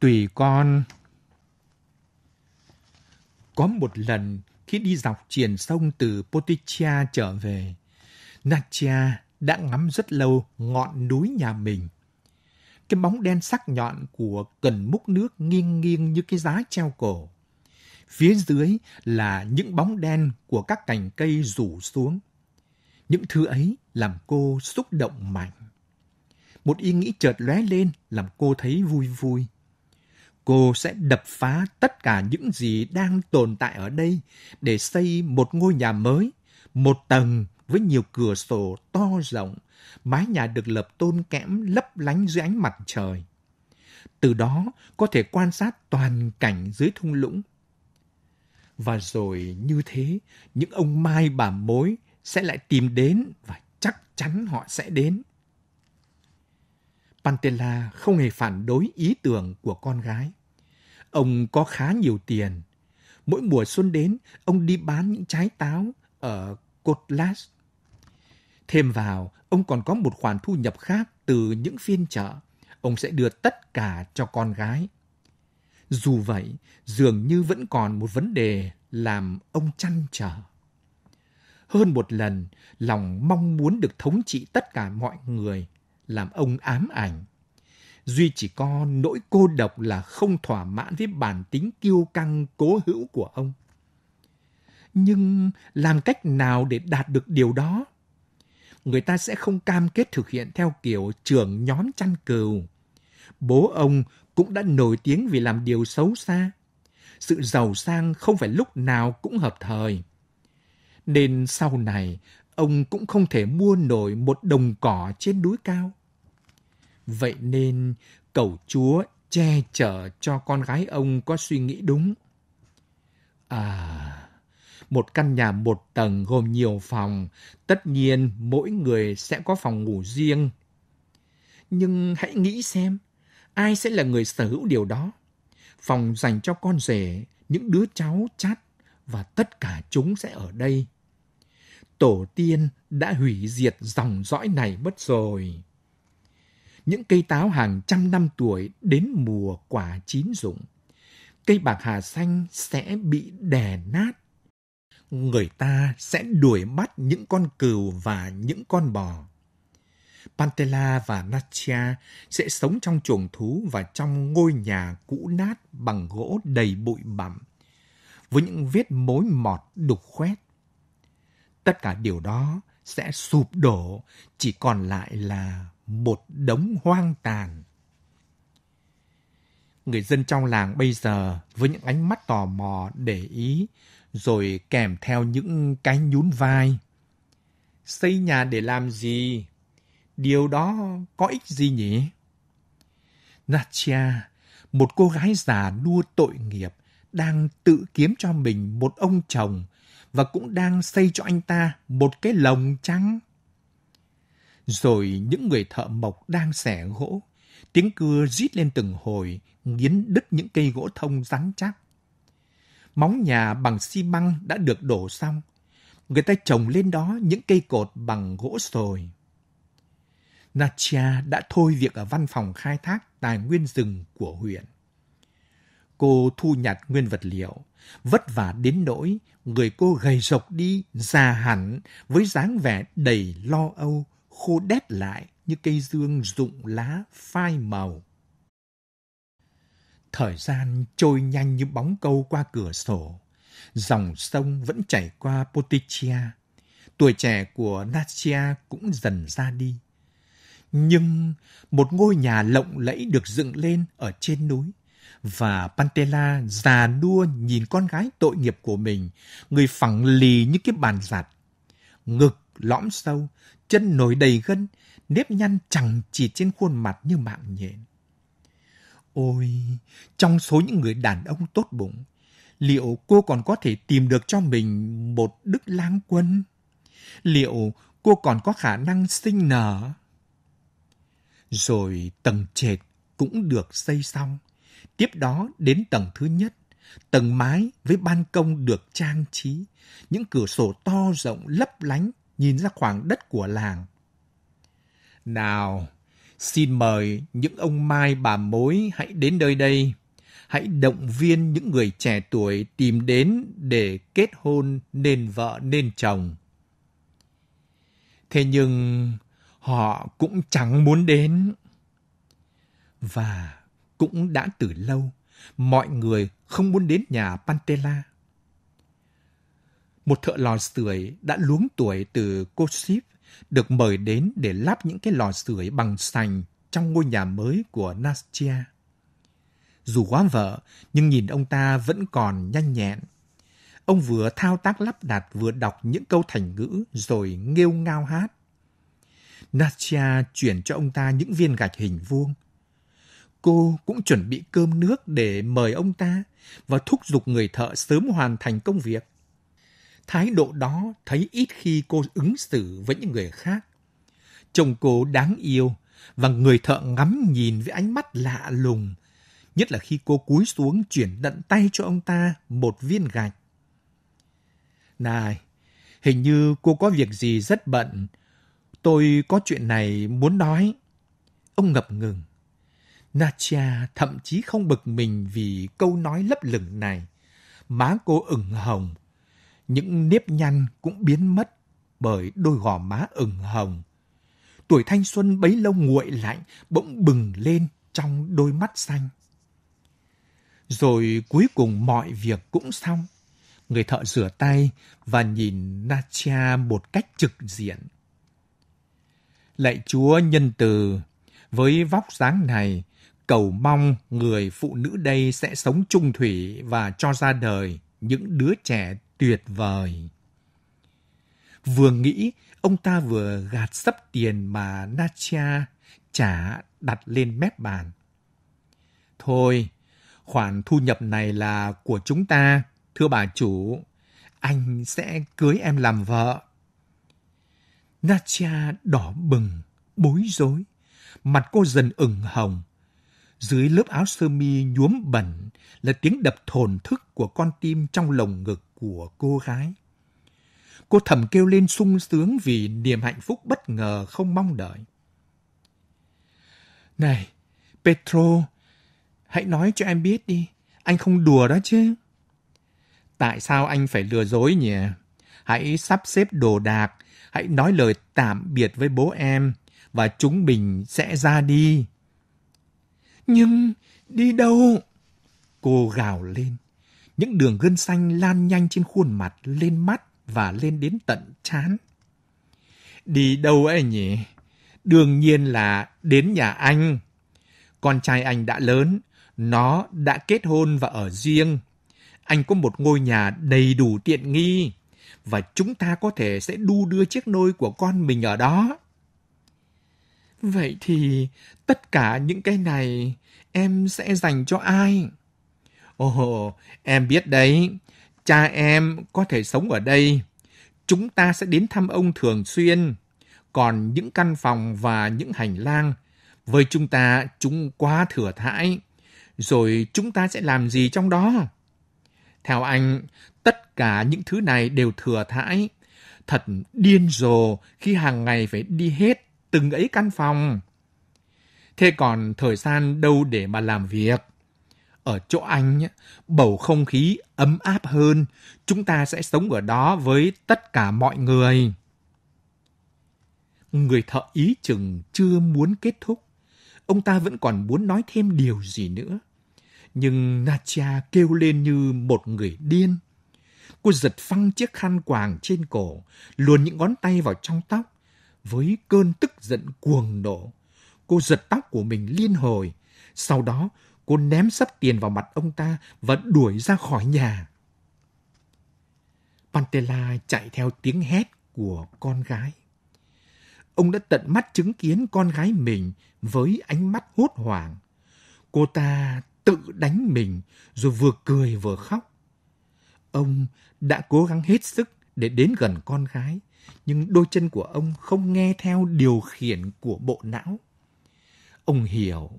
tùy con. Có một lần khi đi dọc triển sông từ Potichia trở về, Natcha đã ngắm rất lâu ngọn núi nhà mình. Cái bóng đen sắc nhọn của cần múc nước nghiêng nghiêng như cái giá treo cổ. Phía dưới là những bóng đen của các cành cây rủ xuống. Những thứ ấy làm cô xúc động mạnh một ý nghĩ chợt lóe lên làm cô thấy vui vui. Cô sẽ đập phá tất cả những gì đang tồn tại ở đây để xây một ngôi nhà mới, một tầng với nhiều cửa sổ to rộng, mái nhà được lập tôn kẽm lấp lánh dưới ánh mặt trời. Từ đó có thể quan sát toàn cảnh dưới thung lũng. Và rồi như thế, những ông mai bà mối sẽ lại tìm đến và chắc chắn họ sẽ đến. Pantela không hề phản đối ý tưởng của con gái. Ông có khá nhiều tiền. Mỗi mùa xuân đến, ông đi bán những trái táo ở Kotlas. Thêm vào, ông còn có một khoản thu nhập khác từ những phiên chợ. Ông sẽ đưa tất cả cho con gái. Dù vậy, dường như vẫn còn một vấn đề làm ông chăn trở. Hơn một lần, lòng mong muốn được thống trị tất cả mọi người làm ông ám ảnh. Duy chỉ có nỗi cô độc là không thỏa mãn với bản tính kiêu căng cố hữu của ông. Nhưng làm cách nào để đạt được điều đó? Người ta sẽ không cam kết thực hiện theo kiểu trưởng nhóm chăn cừu. Bố ông cũng đã nổi tiếng vì làm điều xấu xa. Sự giàu sang không phải lúc nào cũng hợp thời. Nên sau này, ông cũng không thể mua nổi một đồng cỏ trên núi cao. Vậy nên cầu chúa che chở cho con gái ông có suy nghĩ đúng. À, một căn nhà một tầng gồm nhiều phòng, tất nhiên mỗi người sẽ có phòng ngủ riêng. Nhưng hãy nghĩ xem, ai sẽ là người sở hữu điều đó? Phòng dành cho con rể, những đứa cháu chắt và tất cả chúng sẽ ở đây tổ tiên đã hủy diệt dòng dõi này mất rồi. Những cây táo hàng trăm năm tuổi đến mùa quả chín rụng, cây bạc hà xanh sẽ bị đè nát. Người ta sẽ đuổi bắt những con cừu và những con bò. Pantela và Natia sẽ sống trong chuồng thú và trong ngôi nhà cũ nát bằng gỗ đầy bụi bặm, với những vết mối mọt đục khoét Tất cả điều đó sẽ sụp đổ, chỉ còn lại là một đống hoang tàn. Người dân trong làng bây giờ với những ánh mắt tò mò để ý, rồi kèm theo những cái nhún vai. Xây nhà để làm gì? Điều đó có ích gì nhỉ? Natia, một cô gái già đua tội nghiệp, đang tự kiếm cho mình một ông chồng và cũng đang xây cho anh ta một cái lồng trắng. Rồi những người thợ mộc đang xẻ gỗ, tiếng cưa rít lên từng hồi, nghiến đứt những cây gỗ thông rắn chắc. Móng nhà bằng xi măng đã được đổ xong, người ta trồng lên đó những cây cột bằng gỗ sồi. Natia đã thôi việc ở văn phòng khai thác tài nguyên rừng của huyện. Cô thu nhặt nguyên vật liệu, vất vả đến nỗi người cô gầy rộc đi, già hẳn với dáng vẻ đầy lo âu, khô đét lại như cây dương rụng lá phai màu. Thời gian trôi nhanh như bóng câu qua cửa sổ. Dòng sông vẫn chảy qua poticia Tuổi trẻ của Natia cũng dần ra đi. Nhưng một ngôi nhà lộng lẫy được dựng lên ở trên núi và Pantela già đua nhìn con gái tội nghiệp của mình, người phẳng lì như cái bàn giặt. Ngực lõm sâu, chân nổi đầy gân, nếp nhăn chẳng chỉ trên khuôn mặt như mạng nhện. Ôi, trong số những người đàn ông tốt bụng, liệu cô còn có thể tìm được cho mình một đức lang quân? Liệu cô còn có khả năng sinh nở? Rồi tầng trệt cũng được xây xong tiếp đó đến tầng thứ nhất, tầng mái với ban công được trang trí, những cửa sổ to rộng lấp lánh nhìn ra khoảng đất của làng. Nào, xin mời những ông mai bà mối hãy đến nơi đây. Hãy động viên những người trẻ tuổi tìm đến để kết hôn nên vợ nên chồng. Thế nhưng họ cũng chẳng muốn đến. Và cũng đã từ lâu, mọi người không muốn đến nhà Pantela. Một thợ lò sưởi đã luống tuổi từ Kosip được mời đến để lắp những cái lò sưởi bằng sành trong ngôi nhà mới của Nastia. Dù quá vợ, nhưng nhìn ông ta vẫn còn nhanh nhẹn. Ông vừa thao tác lắp đặt vừa đọc những câu thành ngữ rồi nghêu ngao hát. Nastia chuyển cho ông ta những viên gạch hình vuông cô cũng chuẩn bị cơm nước để mời ông ta và thúc giục người thợ sớm hoàn thành công việc. Thái độ đó thấy ít khi cô ứng xử với những người khác. Chồng cô đáng yêu và người thợ ngắm nhìn với ánh mắt lạ lùng, nhất là khi cô cúi xuống chuyển tận tay cho ông ta một viên gạch. Này, hình như cô có việc gì rất bận. Tôi có chuyện này muốn nói. Ông ngập ngừng Natia thậm chí không bực mình vì câu nói lấp lửng này. Má cô ửng hồng, những nếp nhăn cũng biến mất bởi đôi gò má ửng hồng. Tuổi thanh xuân bấy lâu nguội lạnh bỗng bừng lên trong đôi mắt xanh. Rồi cuối cùng mọi việc cũng xong. Người thợ rửa tay và nhìn Natia một cách trực diện. Lạy Chúa nhân từ, với vóc dáng này, cầu mong người phụ nữ đây sẽ sống chung thủy và cho ra đời những đứa trẻ tuyệt vời. Vừa nghĩ, ông ta vừa gạt sấp tiền mà Nacha trả đặt lên mép bàn. Thôi, khoản thu nhập này là của chúng ta, thưa bà chủ. Anh sẽ cưới em làm vợ. Nacha đỏ bừng, bối rối. Mặt cô dần ửng hồng dưới lớp áo sơ mi nhuốm bẩn là tiếng đập thồn thức của con tim trong lồng ngực của cô gái. Cô thầm kêu lên sung sướng vì niềm hạnh phúc bất ngờ không mong đợi. Này, Petro, hãy nói cho em biết đi, anh không đùa đó chứ. Tại sao anh phải lừa dối nhỉ? Hãy sắp xếp đồ đạc, hãy nói lời tạm biệt với bố em và chúng mình sẽ ra đi. Nhưng đi đâu? Cô gào lên. Những đường gân xanh lan nhanh trên khuôn mặt, lên mắt và lên đến tận chán. Đi đâu ấy nhỉ? Đương nhiên là đến nhà anh. Con trai anh đã lớn, nó đã kết hôn và ở riêng. Anh có một ngôi nhà đầy đủ tiện nghi và chúng ta có thể sẽ đu đưa chiếc nôi của con mình ở đó. Vậy thì tất cả những cái này em sẽ dành cho ai? Ồ, em biết đấy, cha em có thể sống ở đây. Chúng ta sẽ đến thăm ông thường xuyên. Còn những căn phòng và những hành lang, với chúng ta chúng quá thừa thãi. Rồi chúng ta sẽ làm gì trong đó? Theo anh, tất cả những thứ này đều thừa thãi. Thật điên rồ khi hàng ngày phải đi hết từng ấy căn phòng. Thế còn thời gian đâu để mà làm việc? Ở chỗ anh, bầu không khí ấm áp hơn, chúng ta sẽ sống ở đó với tất cả mọi người. Người thợ ý chừng chưa muốn kết thúc. Ông ta vẫn còn muốn nói thêm điều gì nữa. Nhưng Nacha kêu lên như một người điên. Cô giật phăng chiếc khăn quàng trên cổ, luồn những ngón tay vào trong tóc, với cơn tức giận cuồng nộ. Cô giật tóc của mình liên hồi. Sau đó, cô ném sắp tiền vào mặt ông ta và đuổi ra khỏi nhà. Pantela chạy theo tiếng hét của con gái. Ông đã tận mắt chứng kiến con gái mình với ánh mắt hốt hoảng. Cô ta tự đánh mình rồi vừa cười vừa khóc. Ông đã cố gắng hết sức để đến gần con gái, nhưng đôi chân của ông không nghe theo điều khiển của bộ não. Ông hiểu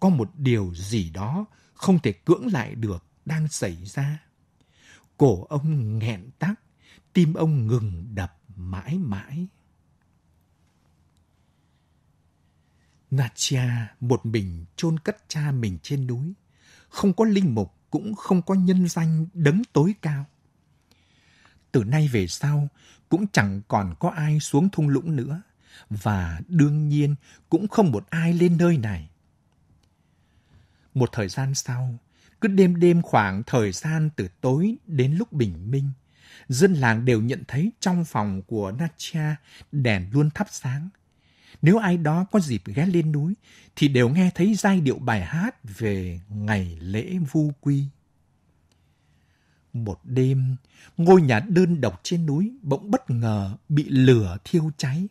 có một điều gì đó không thể cưỡng lại được đang xảy ra. Cổ ông nghẹn tắc, tim ông ngừng đập mãi mãi. Natia một mình chôn cất cha mình trên núi, không có linh mục cũng không có nhân danh đấng tối cao. Từ nay về sau, cũng chẳng còn có ai xuống thung lũng nữa và đương nhiên cũng không một ai lên nơi này. Một thời gian sau, cứ đêm đêm khoảng thời gian từ tối đến lúc bình minh, dân làng đều nhận thấy trong phòng của Natcha đèn luôn thắp sáng. Nếu ai đó có dịp ghé lên núi thì đều nghe thấy giai điệu bài hát về ngày lễ vu quy. Một đêm, ngôi nhà đơn độc trên núi bỗng bất ngờ bị lửa thiêu cháy.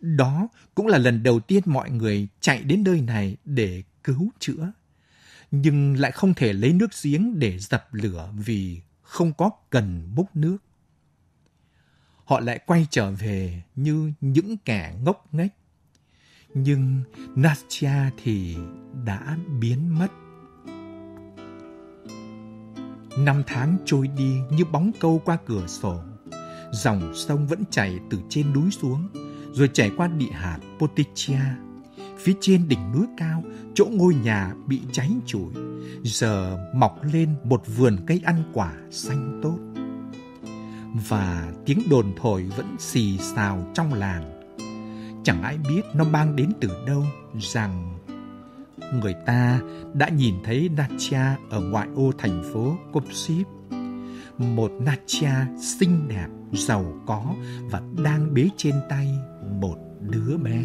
Đó cũng là lần đầu tiên mọi người chạy đến nơi này để cứu chữa. Nhưng lại không thể lấy nước giếng để dập lửa vì không có cần múc nước. Họ lại quay trở về như những kẻ ngốc nghếch. Nhưng Nastia thì đã biến mất. Năm tháng trôi đi như bóng câu qua cửa sổ. Dòng sông vẫn chảy từ trên núi xuống, rồi chảy qua địa hạt Potichia. Phía trên đỉnh núi cao, chỗ ngôi nhà bị cháy trụi, giờ mọc lên một vườn cây ăn quả xanh tốt. Và tiếng đồn thổi vẫn xì xào trong làng. Chẳng ai biết nó mang đến từ đâu rằng người ta đã nhìn thấy Natia ở ngoại ô thành phố Kopsip. Một Natia xinh đẹp, giàu có và đang bế trên tay một đứa bé.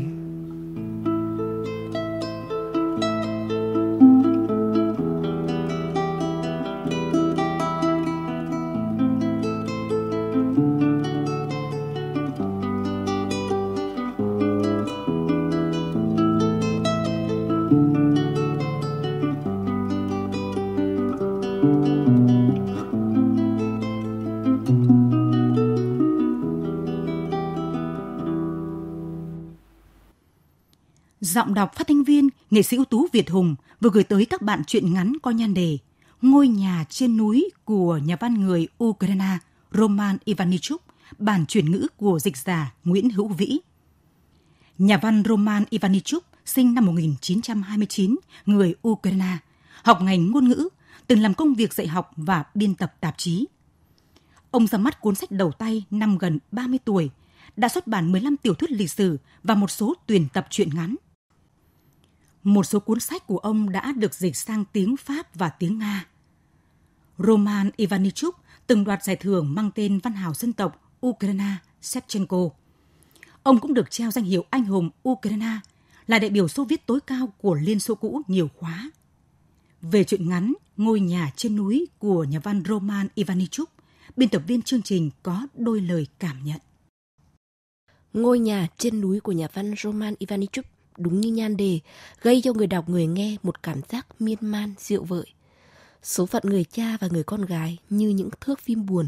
đọc phát thanh viên, nghệ sĩ ưu tú Việt Hùng vừa gửi tới các bạn truyện ngắn có nhan đề Ngôi nhà trên núi của nhà văn người Ukraine Roman Ivanichuk, bản chuyển ngữ của dịch giả Nguyễn Hữu Vĩ. Nhà văn Roman Ivanichuk sinh năm 1929, người Ukraine, học ngành ngôn ngữ, từng làm công việc dạy học và biên tập tạp chí. Ông ra mắt cuốn sách đầu tay năm gần 30 tuổi, đã xuất bản 15 tiểu thuyết lịch sử và một số tuyển tập truyện ngắn – một số cuốn sách của ông đã được dịch sang tiếng Pháp và tiếng Nga. Roman Ivanichuk từng đoạt giải thưởng mang tên văn hào dân tộc Ukraine Shevchenko. Ông cũng được treo danh hiệu anh hùng Ukraine, là đại biểu Xô Viết tối cao của Liên Xô cũ nhiều khóa. Về chuyện ngắn Ngôi nhà trên núi của nhà văn Roman Ivanichuk, biên tập viên chương trình có đôi lời cảm nhận. Ngôi nhà trên núi của nhà văn Roman Ivanichuk đúng như nhan đề, gây cho người đọc người nghe một cảm giác miên man, dịu vợi. Số phận người cha và người con gái như những thước phim buồn.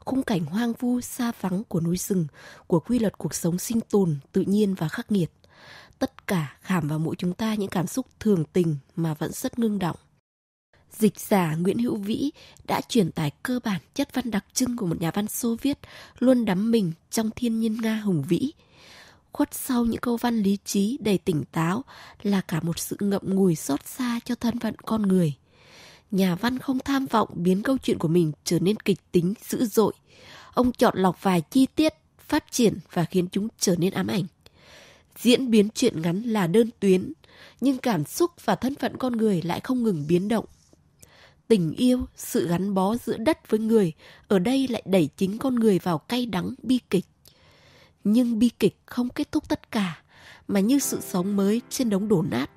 Khung cảnh hoang vu, xa vắng của núi rừng, của quy luật cuộc sống sinh tồn, tự nhiên và khắc nghiệt. Tất cả khảm vào mỗi chúng ta những cảm xúc thường tình mà vẫn rất ngưng động. Dịch giả Nguyễn Hữu Vĩ đã truyền tải cơ bản chất văn đặc trưng của một nhà văn Xô Viết luôn đắm mình trong thiên nhiên Nga hùng vĩ, khuất sau những câu văn lý trí đầy tỉnh táo là cả một sự ngậm ngùi xót xa cho thân phận con người. Nhà văn không tham vọng biến câu chuyện của mình trở nên kịch tính, dữ dội. Ông chọn lọc vài chi tiết, phát triển và khiến chúng trở nên ám ảnh. Diễn biến chuyện ngắn là đơn tuyến, nhưng cảm xúc và thân phận con người lại không ngừng biến động. Tình yêu, sự gắn bó giữa đất với người ở đây lại đẩy chính con người vào cay đắng bi kịch nhưng bi kịch không kết thúc tất cả mà như sự sống mới trên đống đổ nát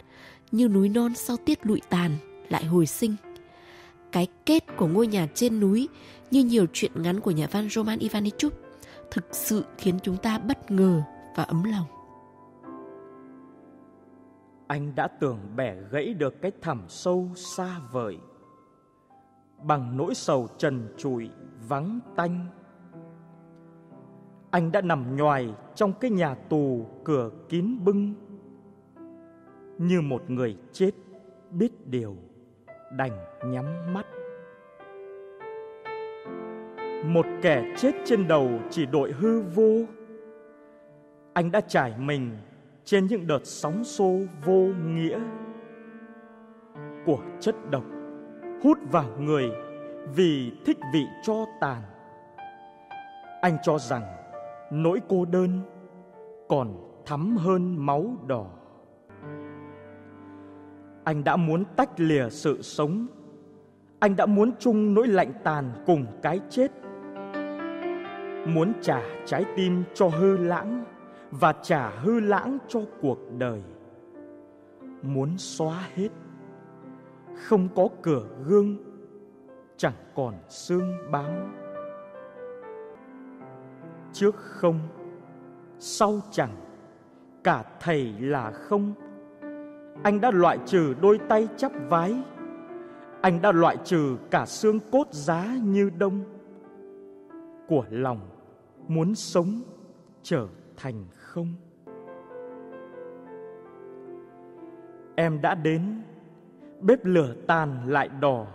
như núi non sau tiết lụi tàn lại hồi sinh cái kết của ngôi nhà trên núi như nhiều chuyện ngắn của nhà văn Roman Ivanichuk thực sự khiến chúng ta bất ngờ và ấm lòng. Anh đã tưởng bẻ gãy được cái thẳm sâu xa vời bằng nỗi sầu trần trụi vắng tanh anh đã nằm nhoài trong cái nhà tù cửa kín bưng như một người chết biết điều đành nhắm mắt một kẻ chết trên đầu chỉ đội hư vô anh đã trải mình trên những đợt sóng xô vô nghĩa của chất độc hút vào người vì thích vị cho tàn anh cho rằng nỗi cô đơn còn thắm hơn máu đỏ anh đã muốn tách lìa sự sống anh đã muốn chung nỗi lạnh tàn cùng cái chết muốn trả trái tim cho hư lãng và trả hư lãng cho cuộc đời muốn xóa hết không có cửa gương chẳng còn xương bám trước không sau chẳng cả thầy là không anh đã loại trừ đôi tay chắp vái anh đã loại trừ cả xương cốt giá như đông của lòng muốn sống trở thành không em đã đến bếp lửa tàn lại đỏ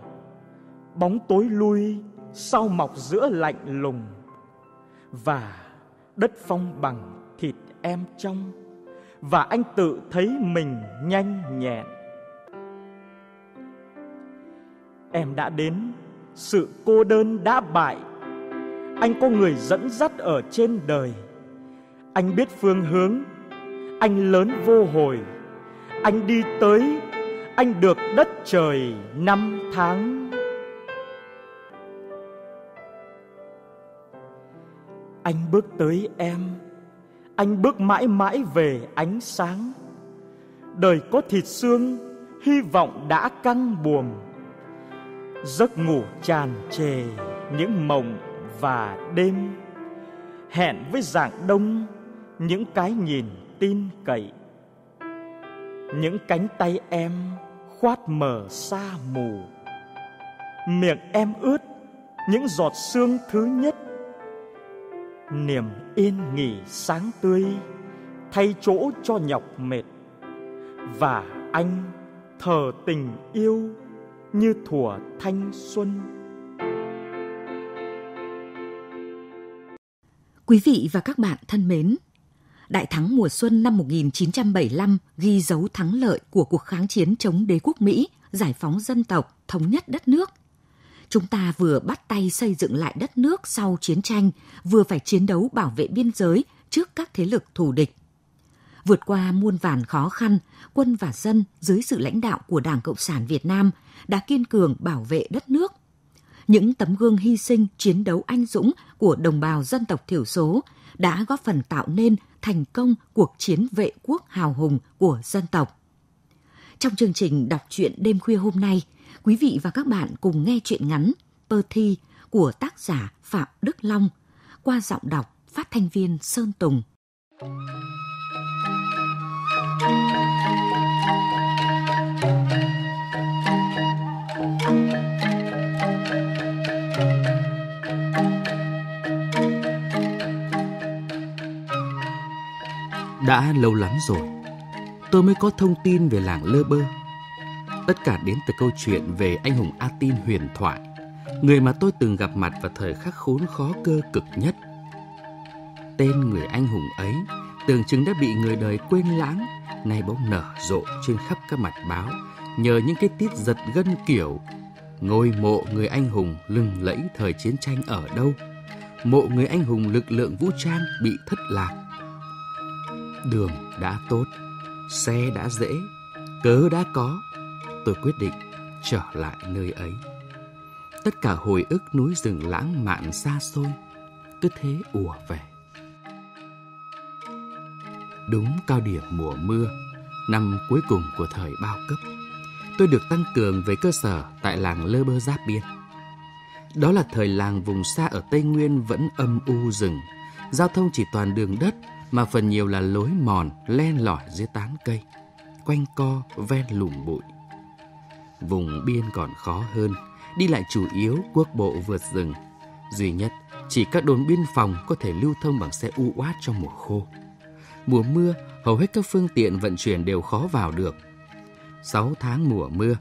bóng tối lui sau mọc giữa lạnh lùng và đất phong bằng thịt em trong và anh tự thấy mình nhanh nhẹn em đã đến sự cô đơn đã bại anh có người dẫn dắt ở trên đời anh biết phương hướng anh lớn vô hồi anh đi tới anh được đất trời năm tháng anh bước tới em anh bước mãi mãi về ánh sáng đời có thịt xương hy vọng đã căng buồm giấc ngủ tràn trề những mộng và đêm hẹn với dạng đông những cái nhìn tin cậy những cánh tay em khoát mở xa mù miệng em ướt những giọt sương thứ nhất niềm yên nghỉ sáng tươi thay chỗ cho nhọc mệt và anh thờ tình yêu như thủa thanh xuân Quý vị và các bạn thân mến, Đại thắng mùa xuân năm 1975 ghi dấu thắng lợi của cuộc kháng chiến chống đế quốc Mỹ, giải phóng dân tộc, thống nhất đất nước – Chúng ta vừa bắt tay xây dựng lại đất nước sau chiến tranh, vừa phải chiến đấu bảo vệ biên giới trước các thế lực thù địch. Vượt qua muôn vàn khó khăn, quân và dân dưới sự lãnh đạo của Đảng Cộng sản Việt Nam đã kiên cường bảo vệ đất nước. Những tấm gương hy sinh, chiến đấu anh dũng của đồng bào dân tộc thiểu số đã góp phần tạo nên thành công cuộc chiến vệ quốc hào hùng của dân tộc. Trong chương trình đọc truyện đêm khuya hôm nay, Quý vị và các bạn cùng nghe truyện ngắn Pơ Thi của tác giả Phạm Đức Long qua giọng đọc phát thanh viên Sơn Tùng. Đã lâu lắm rồi, tôi mới có thông tin về làng Lơ Bơ Tất cả đến từ câu chuyện về anh hùng A tin huyền thoại, người mà tôi từng gặp mặt vào thời khắc khốn khó cơ cực nhất. Tên người anh hùng ấy tưởng chừng đã bị người đời quên lãng, nay bỗng nở rộ trên khắp các mặt báo nhờ những cái tiết giật gân kiểu ngôi mộ người anh hùng lừng lẫy thời chiến tranh ở đâu, mộ người anh hùng lực lượng vũ trang bị thất lạc. Đường đã tốt, xe đã dễ, cớ đã có, tôi quyết định trở lại nơi ấy. Tất cả hồi ức núi rừng lãng mạn xa xôi cứ thế ùa về. Đúng cao điểm mùa mưa, năm cuối cùng của thời bao cấp, tôi được tăng cường về cơ sở tại làng Lơ Bơ Giáp Biên. Đó là thời làng vùng xa ở Tây Nguyên vẫn âm u rừng, giao thông chỉ toàn đường đất mà phần nhiều là lối mòn len lỏi dưới tán cây, quanh co ven lùm bụi Vùng biên còn khó hơn, đi lại chủ yếu quốc bộ vượt rừng. Duy nhất, chỉ các đồn biên phòng có thể lưu thông bằng xe u uát trong mùa khô. Mùa mưa, hầu hết các phương tiện vận chuyển đều khó vào được. Sáu tháng mùa mưa,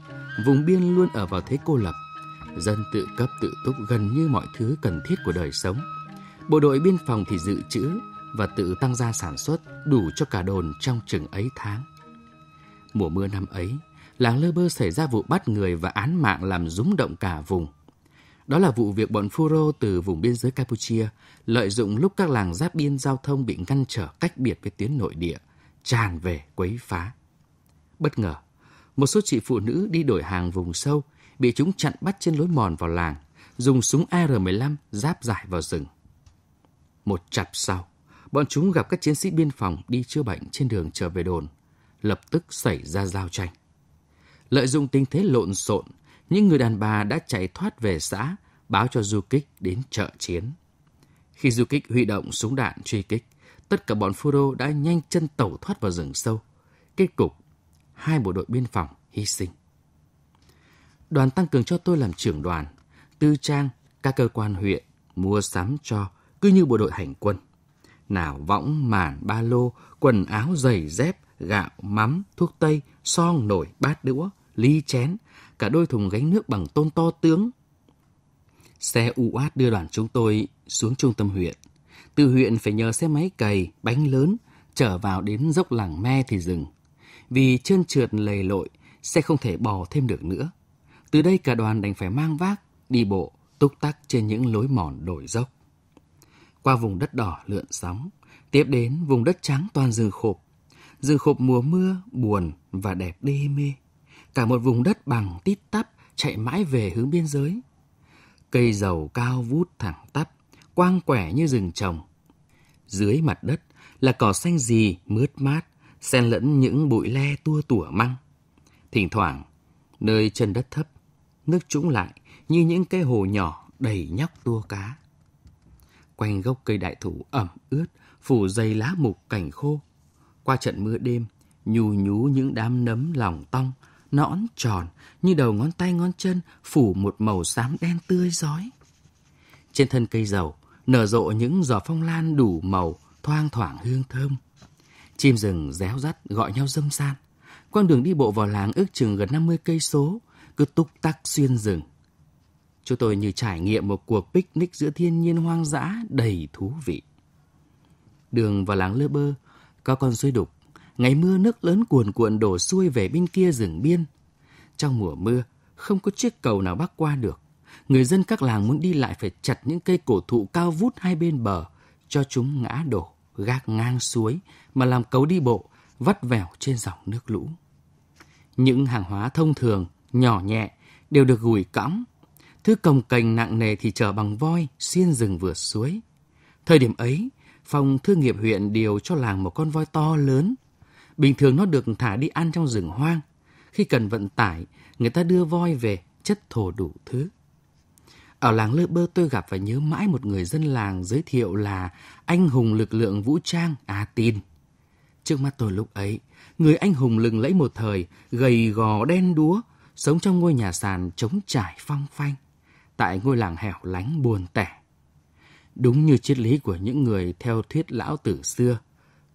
vùng biên luôn ở vào thế cô lập. Dân tự cấp tự túc gần như mọi thứ cần thiết của đời sống. Bộ đội biên phòng thì dự trữ và tự tăng gia sản xuất đủ cho cả đồn trong chừng ấy tháng. Mùa mưa năm ấy, làng Lơ Bơ xảy ra vụ bắt người và án mạng làm rúng động cả vùng. Đó là vụ việc bọn Phuro từ vùng biên giới Campuchia lợi dụng lúc các làng giáp biên giao thông bị ngăn trở cách biệt với tuyến nội địa, tràn về quấy phá. Bất ngờ, một số chị phụ nữ đi đổi hàng vùng sâu bị chúng chặn bắt trên lối mòn vào làng, dùng súng AR-15 giáp giải vào rừng. Một chặp sau, bọn chúng gặp các chiến sĩ biên phòng đi chữa bệnh trên đường trở về đồn, lập tức xảy ra giao tranh. Lợi dụng tình thế lộn xộn, những người đàn bà đã chạy thoát về xã, báo cho du kích đến trợ chiến. Khi du kích huy động súng đạn truy kích, tất cả bọn phu đô đã nhanh chân tẩu thoát vào rừng sâu. Kết cục, hai bộ đội biên phòng hy sinh. Đoàn tăng cường cho tôi làm trưởng đoàn, tư trang, các cơ quan huyện, mua sắm cho, cứ như bộ đội hành quân. Nào võng, màn, ba lô, quần áo, giày, dép, gạo, mắm, thuốc tây – son nổi bát đũa, ly chén, cả đôi thùng gánh nước bằng tôn to tướng. Xe u át đưa đoàn chúng tôi xuống trung tâm huyện. Từ huyện phải nhờ xe máy cày, bánh lớn, trở vào đến dốc làng me thì dừng. Vì chân trượt lầy lội, xe không thể bò thêm được nữa. Từ đây cả đoàn đành phải mang vác, đi bộ, túc tắc trên những lối mòn đồi dốc. Qua vùng đất đỏ lượn sóng, tiếp đến vùng đất trắng toàn rừng khộp, rừng khộp mùa mưa buồn và đẹp đê mê. Cả một vùng đất bằng tít tắp chạy mãi về hướng biên giới. Cây dầu cao vút thẳng tắp, quang quẻ như rừng trồng. Dưới mặt đất là cỏ xanh gì mướt mát, xen lẫn những bụi le tua tủa măng. Thỉnh thoảng, nơi chân đất thấp, nước trũng lại như những cái hồ nhỏ đầy nhóc tua cá. Quanh gốc cây đại thụ ẩm ướt, phủ dày lá mục cảnh khô, qua trận mưa đêm, nhù nhú những đám nấm lỏng tong, nõn tròn như đầu ngón tay ngón chân phủ một màu xám đen tươi rói. Trên thân cây dầu nở rộ những giò phong lan đủ màu thoang thoảng hương thơm. Chim rừng réo rắt gọi nhau dâm san. Quang đường đi bộ vào làng ước chừng gần 50 cây số, cứ túc tắc xuyên rừng. Chúng tôi như trải nghiệm một cuộc picnic giữa thiên nhiên hoang dã đầy thú vị. Đường vào làng Lơ Bơ có con suối đục, ngày mưa nước lớn cuồn cuộn đổ xuôi về bên kia rừng biên. Trong mùa mưa, không có chiếc cầu nào bắc qua được. Người dân các làng muốn đi lại phải chặt những cây cổ thụ cao vút hai bên bờ cho chúng ngã đổ, gác ngang suối mà làm cầu đi bộ, vắt vẻo trên dòng nước lũ. Những hàng hóa thông thường, nhỏ nhẹ đều được gùi cõng. Thứ cồng cành nặng nề thì chở bằng voi xuyên rừng vượt suối. Thời điểm ấy, phòng thương nghiệp huyện điều cho làng một con voi to lớn. Bình thường nó được thả đi ăn trong rừng hoang. Khi cần vận tải, người ta đưa voi về, chất thổ đủ thứ. Ở làng Lơ Bơ tôi gặp và nhớ mãi một người dân làng giới thiệu là anh hùng lực lượng vũ trang A Tin. Trước mắt tôi lúc ấy, người anh hùng lừng lẫy một thời, gầy gò đen đúa, sống trong ngôi nhà sàn trống trải phong phanh, tại ngôi làng hẻo lánh buồn tẻ. Đúng như triết lý của những người theo thuyết lão tử xưa,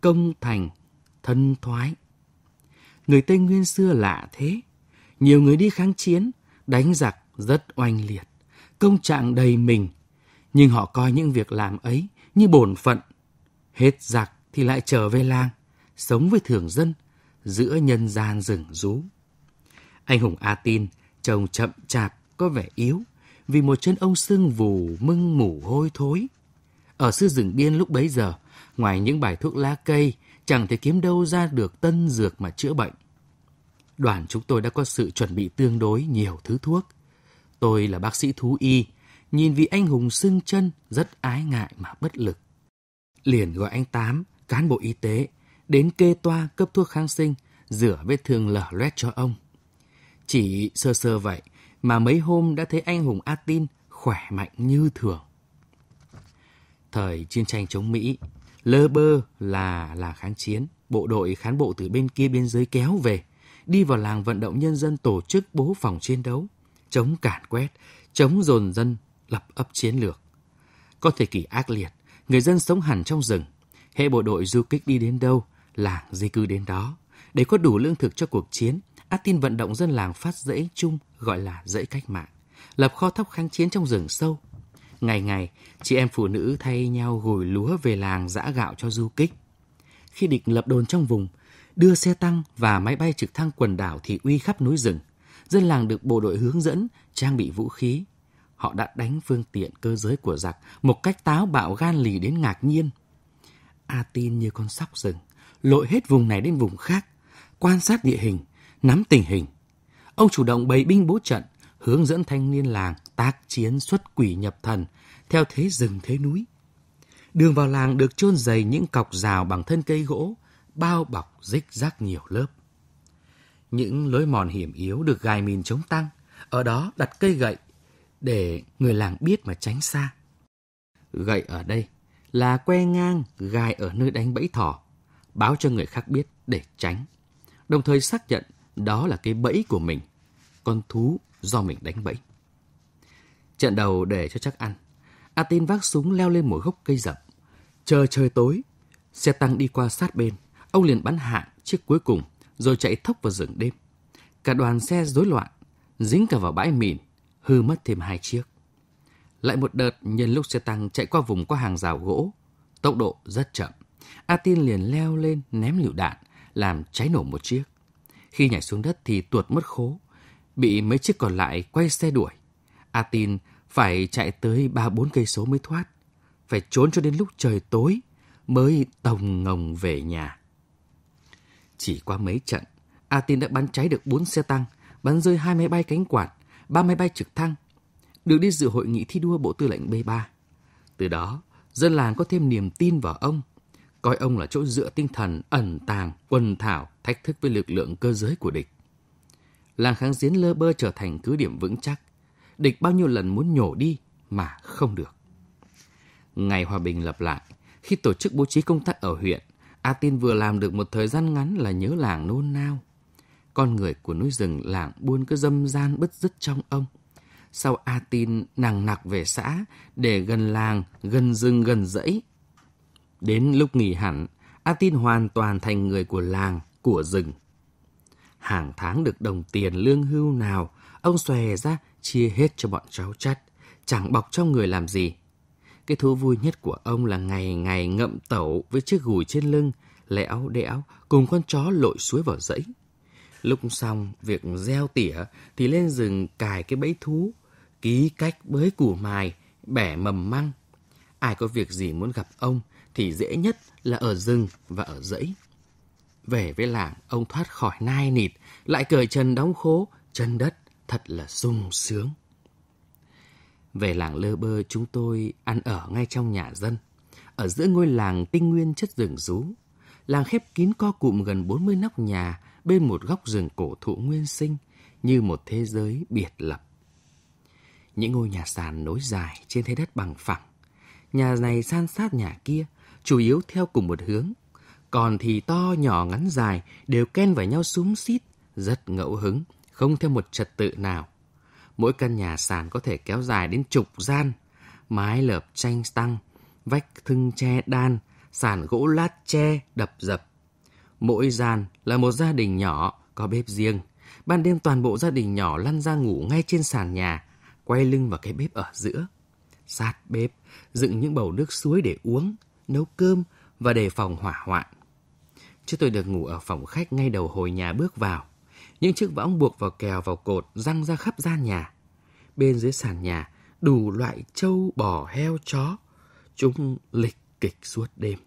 công thành, thân thoái. Người Tây Nguyên xưa lạ thế. Nhiều người đi kháng chiến, đánh giặc rất oanh liệt, công trạng đầy mình. Nhưng họ coi những việc làm ấy như bổn phận. Hết giặc thì lại trở về làng, sống với thường dân, giữa nhân gian rừng rú. Anh hùng A Tin, chồng chậm chạp, có vẻ yếu, vì một chân ông sưng vù mưng mủ hôi thối. Ở xứ rừng biên lúc bấy giờ, ngoài những bài thuốc lá cây, chẳng thể kiếm đâu ra được tân dược mà chữa bệnh. Đoàn chúng tôi đã có sự chuẩn bị tương đối nhiều thứ thuốc. Tôi là bác sĩ thú y, nhìn vị anh hùng sưng chân rất ái ngại mà bất lực. Liền gọi anh Tám, cán bộ y tế, đến kê toa cấp thuốc kháng sinh, rửa vết thương lở loét cho ông. Chỉ sơ sơ vậy mà mấy hôm đã thấy anh hùng A tin khỏe mạnh như thường. Thời chiến tranh chống Mỹ, lơ bơ là là kháng chiến, bộ đội khán bộ từ bên kia biên giới kéo về, đi vào làng vận động nhân dân tổ chức bố phòng chiến đấu, chống cản quét, chống dồn dân, lập ấp chiến lược. Có thời kỳ ác liệt, người dân sống hẳn trong rừng, hệ bộ đội du kích đi đến đâu, làng di cư đến đó, để có đủ lương thực cho cuộc chiến, át tin vận động dân làng phát rễ chung gọi là rễ cách mạng, lập kho thóc kháng chiến trong rừng sâu. Ngày ngày, chị em phụ nữ thay nhau gùi lúa về làng giã gạo cho du kích. Khi địch lập đồn trong vùng, đưa xe tăng và máy bay trực thăng quần đảo thì uy khắp núi rừng. Dân làng được bộ đội hướng dẫn, trang bị vũ khí. Họ đã đánh phương tiện cơ giới của giặc một cách táo bạo gan lì đến ngạc nhiên. A tin như con sóc rừng, lội hết vùng này đến vùng khác, quan sát địa hình, nắm tình hình. Ông chủ động bày binh bố trận, hướng dẫn thanh niên làng tác chiến xuất quỷ nhập thần theo thế rừng thế núi. Đường vào làng được chôn dày những cọc rào bằng thân cây gỗ, bao bọc rích rác nhiều lớp. Những lối mòn hiểm yếu được gài mìn chống tăng, ở đó đặt cây gậy để người làng biết mà tránh xa. Gậy ở đây là que ngang gài ở nơi đánh bẫy thỏ, báo cho người khác biết để tránh, đồng thời xác nhận đó là cái bẫy của mình, con thú do mình đánh bẫy. Trận đầu để cho chắc ăn, Atin vác súng leo lên một gốc cây rậm. Chờ trời tối, xe tăng đi qua sát bên, ông liền bắn hạ chiếc cuối cùng rồi chạy thốc vào rừng đêm. Cả đoàn xe rối loạn, dính cả vào bãi mìn, hư mất thêm hai chiếc. Lại một đợt nhân lúc xe tăng chạy qua vùng có hàng rào gỗ, tốc độ rất chậm. Atin liền leo lên ném lựu đạn, làm cháy nổ một chiếc. Khi nhảy xuống đất thì tuột mất khố, bị mấy chiếc còn lại quay xe đuổi. A tin phải chạy tới ba bốn cây số mới thoát, phải trốn cho đến lúc trời tối mới tòng ngồng về nhà. Chỉ qua mấy trận, A tin đã bắn cháy được 4 xe tăng, bắn rơi hai máy bay cánh quạt, ba máy bay trực thăng, được đi dự hội nghị thi đua Bộ Tư lệnh B3. Từ đó, dân làng có thêm niềm tin vào ông – coi ông là chỗ dựa tinh thần ẩn tàng, quần thảo, thách thức với lực lượng cơ giới của địch. Làng kháng chiến lơ bơ trở thành cứ điểm vững chắc. Địch bao nhiêu lần muốn nhổ đi mà không được. Ngày hòa bình lập lại, khi tổ chức bố trí công tác ở huyện, A Tin vừa làm được một thời gian ngắn là nhớ làng nôn nao. Con người của núi rừng làng buôn cứ dâm gian bứt rứt trong ông. Sau A Tin nàng nặc về xã, để gần làng, gần rừng, gần dãy, Đến lúc nghỉ hẳn, A Tin hoàn toàn thành người của làng, của rừng. Hàng tháng được đồng tiền lương hưu nào, ông xòe ra chia hết cho bọn cháu chắt, chẳng bọc trong người làm gì. Cái thú vui nhất của ông là ngày ngày ngậm tẩu với chiếc gùi trên lưng, lẽo đẽo cùng con chó lội suối vào dãy. Lúc xong việc gieo tỉa thì lên rừng cài cái bẫy thú, ký cách bới củ mài, bẻ mầm măng. Ai có việc gì muốn gặp ông thì dễ nhất là ở rừng và ở dãy. Về với làng, ông thoát khỏi nai nịt, lại cởi trần đóng khố, chân đất thật là sung sướng. Về làng lơ bơ chúng tôi ăn ở ngay trong nhà dân, ở giữa ngôi làng tinh nguyên chất rừng rú. Làng khép kín co cụm gần 40 nóc nhà bên một góc rừng cổ thụ nguyên sinh như một thế giới biệt lập. Những ngôi nhà sàn nối dài trên thế đất bằng phẳng. Nhà này san sát nhà kia, chủ yếu theo cùng một hướng. Còn thì to, nhỏ, ngắn, dài đều ken vào nhau súng xít, rất ngẫu hứng, không theo một trật tự nào. Mỗi căn nhà sàn có thể kéo dài đến chục gian, mái lợp tranh tăng, vách thưng tre đan, sàn gỗ lát tre đập dập. Mỗi gian là một gia đình nhỏ, có bếp riêng. Ban đêm toàn bộ gia đình nhỏ lăn ra ngủ ngay trên sàn nhà, quay lưng vào cái bếp ở giữa. Sát bếp, dựng những bầu nước suối để uống, nấu cơm và đề phòng hỏa hoạn. Chứ tôi được ngủ ở phòng khách ngay đầu hồi nhà bước vào. Những chiếc võng buộc vào kèo vào cột răng ra khắp gian nhà. Bên dưới sàn nhà đủ loại trâu, bò, heo, chó. Chúng lịch kịch suốt đêm.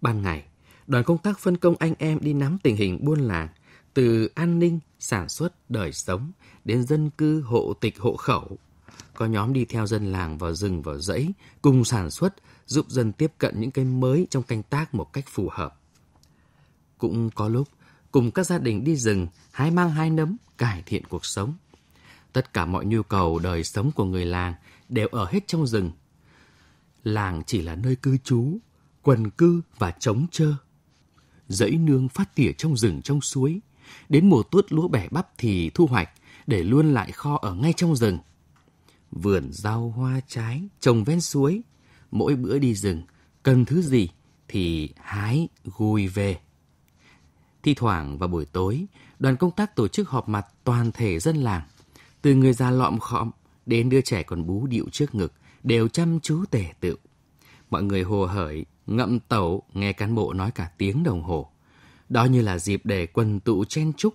Ban ngày, đoàn công tác phân công anh em đi nắm tình hình buôn làng, từ an ninh, sản xuất, đời sống đến dân cư, hộ tịch, hộ khẩu, có nhóm đi theo dân làng vào rừng vào dãy cùng sản xuất giúp dân tiếp cận những cái mới trong canh tác một cách phù hợp. Cũng có lúc cùng các gia đình đi rừng hái mang hai nấm cải thiện cuộc sống. Tất cả mọi nhu cầu đời sống của người làng đều ở hết trong rừng. Làng chỉ là nơi cư trú, quần cư và trống trơ. Dãy nương phát tỉa trong rừng trong suối, đến mùa tuốt lúa bẻ bắp thì thu hoạch để luôn lại kho ở ngay trong rừng – vườn rau hoa trái trồng ven suối, mỗi bữa đi rừng, cần thứ gì thì hái gùi về. Thi thoảng vào buổi tối, đoàn công tác tổ chức họp mặt toàn thể dân làng, từ người già lọm khọm đến đứa trẻ còn bú điệu trước ngực đều chăm chú tề tựu. Mọi người hồ hởi, ngậm tẩu nghe cán bộ nói cả tiếng đồng hồ. Đó như là dịp để quần tụ chen chúc.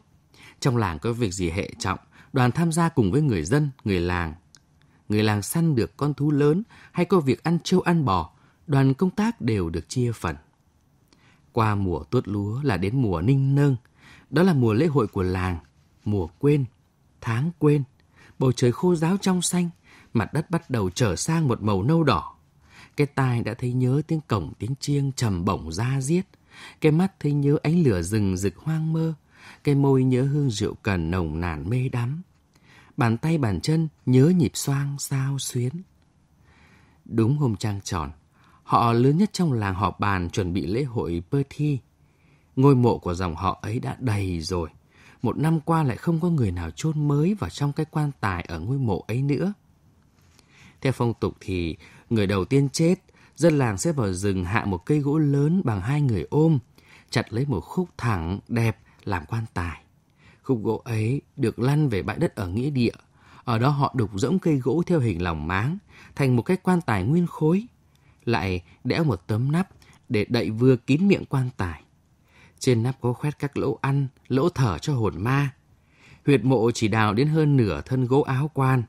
Trong làng có việc gì hệ trọng, đoàn tham gia cùng với người dân, người làng người làng săn được con thú lớn hay có việc ăn trâu ăn bò, đoàn công tác đều được chia phần. Qua mùa tuốt lúa là đến mùa ninh nâng, đó là mùa lễ hội của làng, mùa quên, tháng quên, bầu trời khô giáo trong xanh, mặt đất bắt đầu trở sang một màu nâu đỏ. Cái tai đã thấy nhớ tiếng cổng tiếng chiêng trầm bổng ra giết cái mắt thấy nhớ ánh lửa rừng rực hoang mơ, cái môi nhớ hương rượu cần nồng nàn mê đắm, bàn tay bàn chân nhớ nhịp xoang sao xuyến. Đúng hôm trăng tròn, họ lớn nhất trong làng họp bàn chuẩn bị lễ hội bơ thi. Ngôi mộ của dòng họ ấy đã đầy rồi. Một năm qua lại không có người nào chôn mới vào trong cái quan tài ở ngôi mộ ấy nữa. Theo phong tục thì người đầu tiên chết, dân làng sẽ vào rừng hạ một cây gỗ lớn bằng hai người ôm, chặt lấy một khúc thẳng đẹp làm quan tài. Khúc gỗ ấy được lăn về bãi đất ở nghĩa địa. Ở đó họ đục rỗng cây gỗ theo hình lòng máng, thành một cái quan tài nguyên khối. Lại đẽo một tấm nắp để đậy vừa kín miệng quan tài. Trên nắp có khoét các lỗ ăn, lỗ thở cho hồn ma. Huyệt mộ chỉ đào đến hơn nửa thân gỗ áo quan.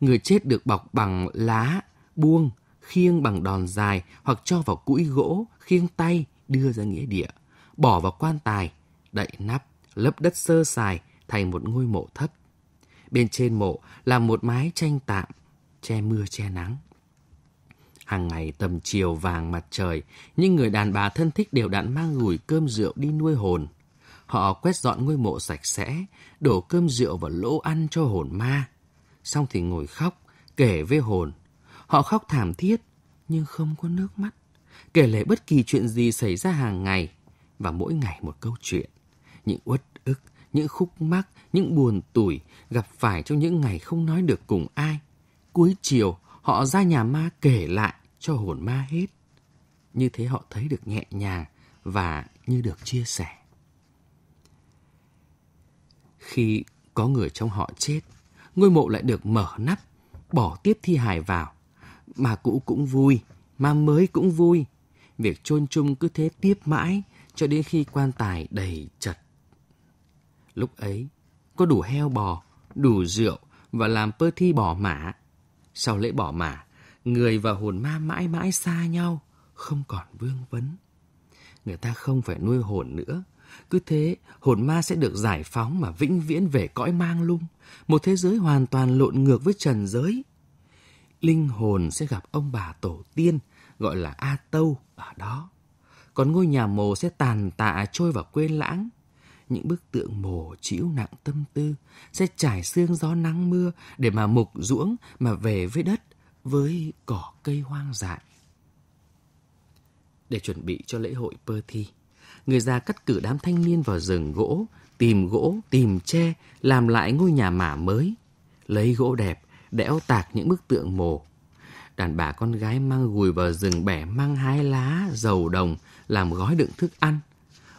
Người chết được bọc bằng lá, buông, khiêng bằng đòn dài hoặc cho vào cũi gỗ, khiêng tay, đưa ra nghĩa địa, bỏ vào quan tài, đậy nắp lấp đất sơ sài thành một ngôi mộ thấp. Bên trên mộ là một mái tranh tạm, che mưa che nắng. Hàng ngày tầm chiều vàng mặt trời, những người đàn bà thân thích đều đặn mang gùi cơm rượu đi nuôi hồn. Họ quét dọn ngôi mộ sạch sẽ, đổ cơm rượu vào lỗ ăn cho hồn ma. Xong thì ngồi khóc, kể với hồn. Họ khóc thảm thiết, nhưng không có nước mắt. Kể lể bất kỳ chuyện gì xảy ra hàng ngày, và mỗi ngày một câu chuyện. Những uất những khúc mắc, những buồn tủi gặp phải trong những ngày không nói được cùng ai. Cuối chiều, họ ra nhà ma kể lại cho hồn ma hết. Như thế họ thấy được nhẹ nhàng và như được chia sẻ. Khi có người trong họ chết, ngôi mộ lại được mở nắp, bỏ tiếp thi hài vào. Mà cũ cũng vui, mà mới cũng vui. Việc chôn chung cứ thế tiếp mãi cho đến khi quan tài đầy chật Lúc ấy, có đủ heo bò, đủ rượu và làm pơ thi bỏ mã. Sau lễ bỏ mã, người và hồn ma mãi mãi xa nhau, không còn vương vấn. Người ta không phải nuôi hồn nữa. Cứ thế, hồn ma sẽ được giải phóng mà vĩnh viễn về cõi mang lung, một thế giới hoàn toàn lộn ngược với trần giới. Linh hồn sẽ gặp ông bà tổ tiên, gọi là A Tâu, ở đó. Còn ngôi nhà mồ sẽ tàn tạ trôi vào quê lãng, những bức tượng mồ chịu nặng tâm tư, sẽ trải xương gió nắng mưa để mà mục ruỗng mà về với đất, với cỏ cây hoang dại. Để chuẩn bị cho lễ hội Pơ Thi, người già cắt cử đám thanh niên vào rừng gỗ, tìm gỗ, tìm tre, làm lại ngôi nhà mả mới. Lấy gỗ đẹp, đẽo tạc những bức tượng mồ. Đàn bà con gái mang gùi vào rừng bẻ mang hái lá, dầu đồng, làm gói đựng thức ăn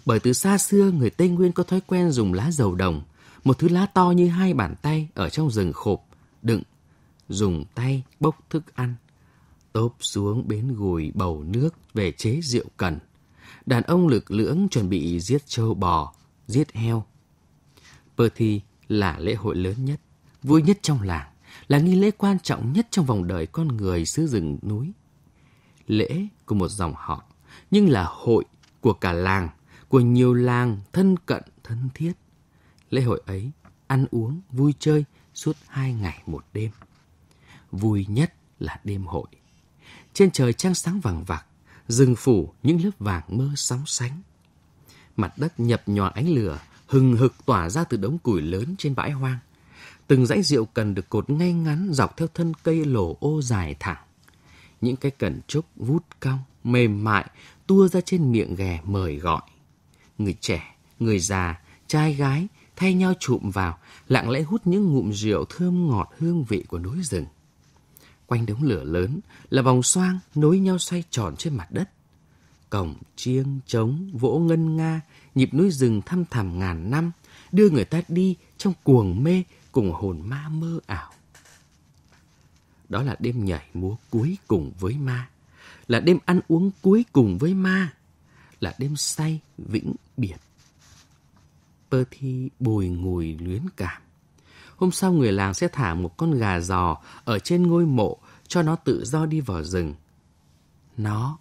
bởi từ xa xưa người Tây Nguyên có thói quen dùng lá dầu đồng, một thứ lá to như hai bàn tay ở trong rừng khộp, đựng, dùng tay bốc thức ăn, tốp xuống bến gùi bầu nước về chế rượu cần. Đàn ông lực lưỡng chuẩn bị giết trâu bò, giết heo. Pơ thi là lễ hội lớn nhất, vui nhất trong làng, là nghi lễ quan trọng nhất trong vòng đời con người xứ rừng núi. Lễ của một dòng họ, nhưng là hội của cả làng của nhiều làng thân cận thân thiết. Lễ hội ấy ăn uống, vui chơi suốt hai ngày một đêm. Vui nhất là đêm hội. Trên trời trăng sáng vàng vạc, rừng phủ những lớp vàng mơ sóng sánh. Mặt đất nhập nhòa ánh lửa, hừng hực tỏa ra từ đống củi lớn trên bãi hoang. Từng dãy rượu cần được cột ngay ngắn dọc theo thân cây lổ ô dài thẳng. Những cái cần trúc vút cong, mềm mại, tua ra trên miệng ghè mời gọi người trẻ, người già, trai gái thay nhau chụm vào, lặng lẽ hút những ngụm rượu thơm ngọt hương vị của núi rừng. Quanh đống lửa lớn là vòng xoang nối nhau xoay tròn trên mặt đất. Cổng, chiêng, trống, vỗ ngân nga, nhịp núi rừng thăm thẳm ngàn năm, đưa người ta đi trong cuồng mê cùng hồn ma mơ ảo. Đó là đêm nhảy múa cuối cùng với ma, là đêm ăn uống cuối cùng với ma, là đêm say vĩnh biệt. Perthy bồi ngồi luyến cảm. Hôm sau người làng sẽ thả một con gà giò ở trên ngôi mộ cho nó tự do đi vào rừng. Nó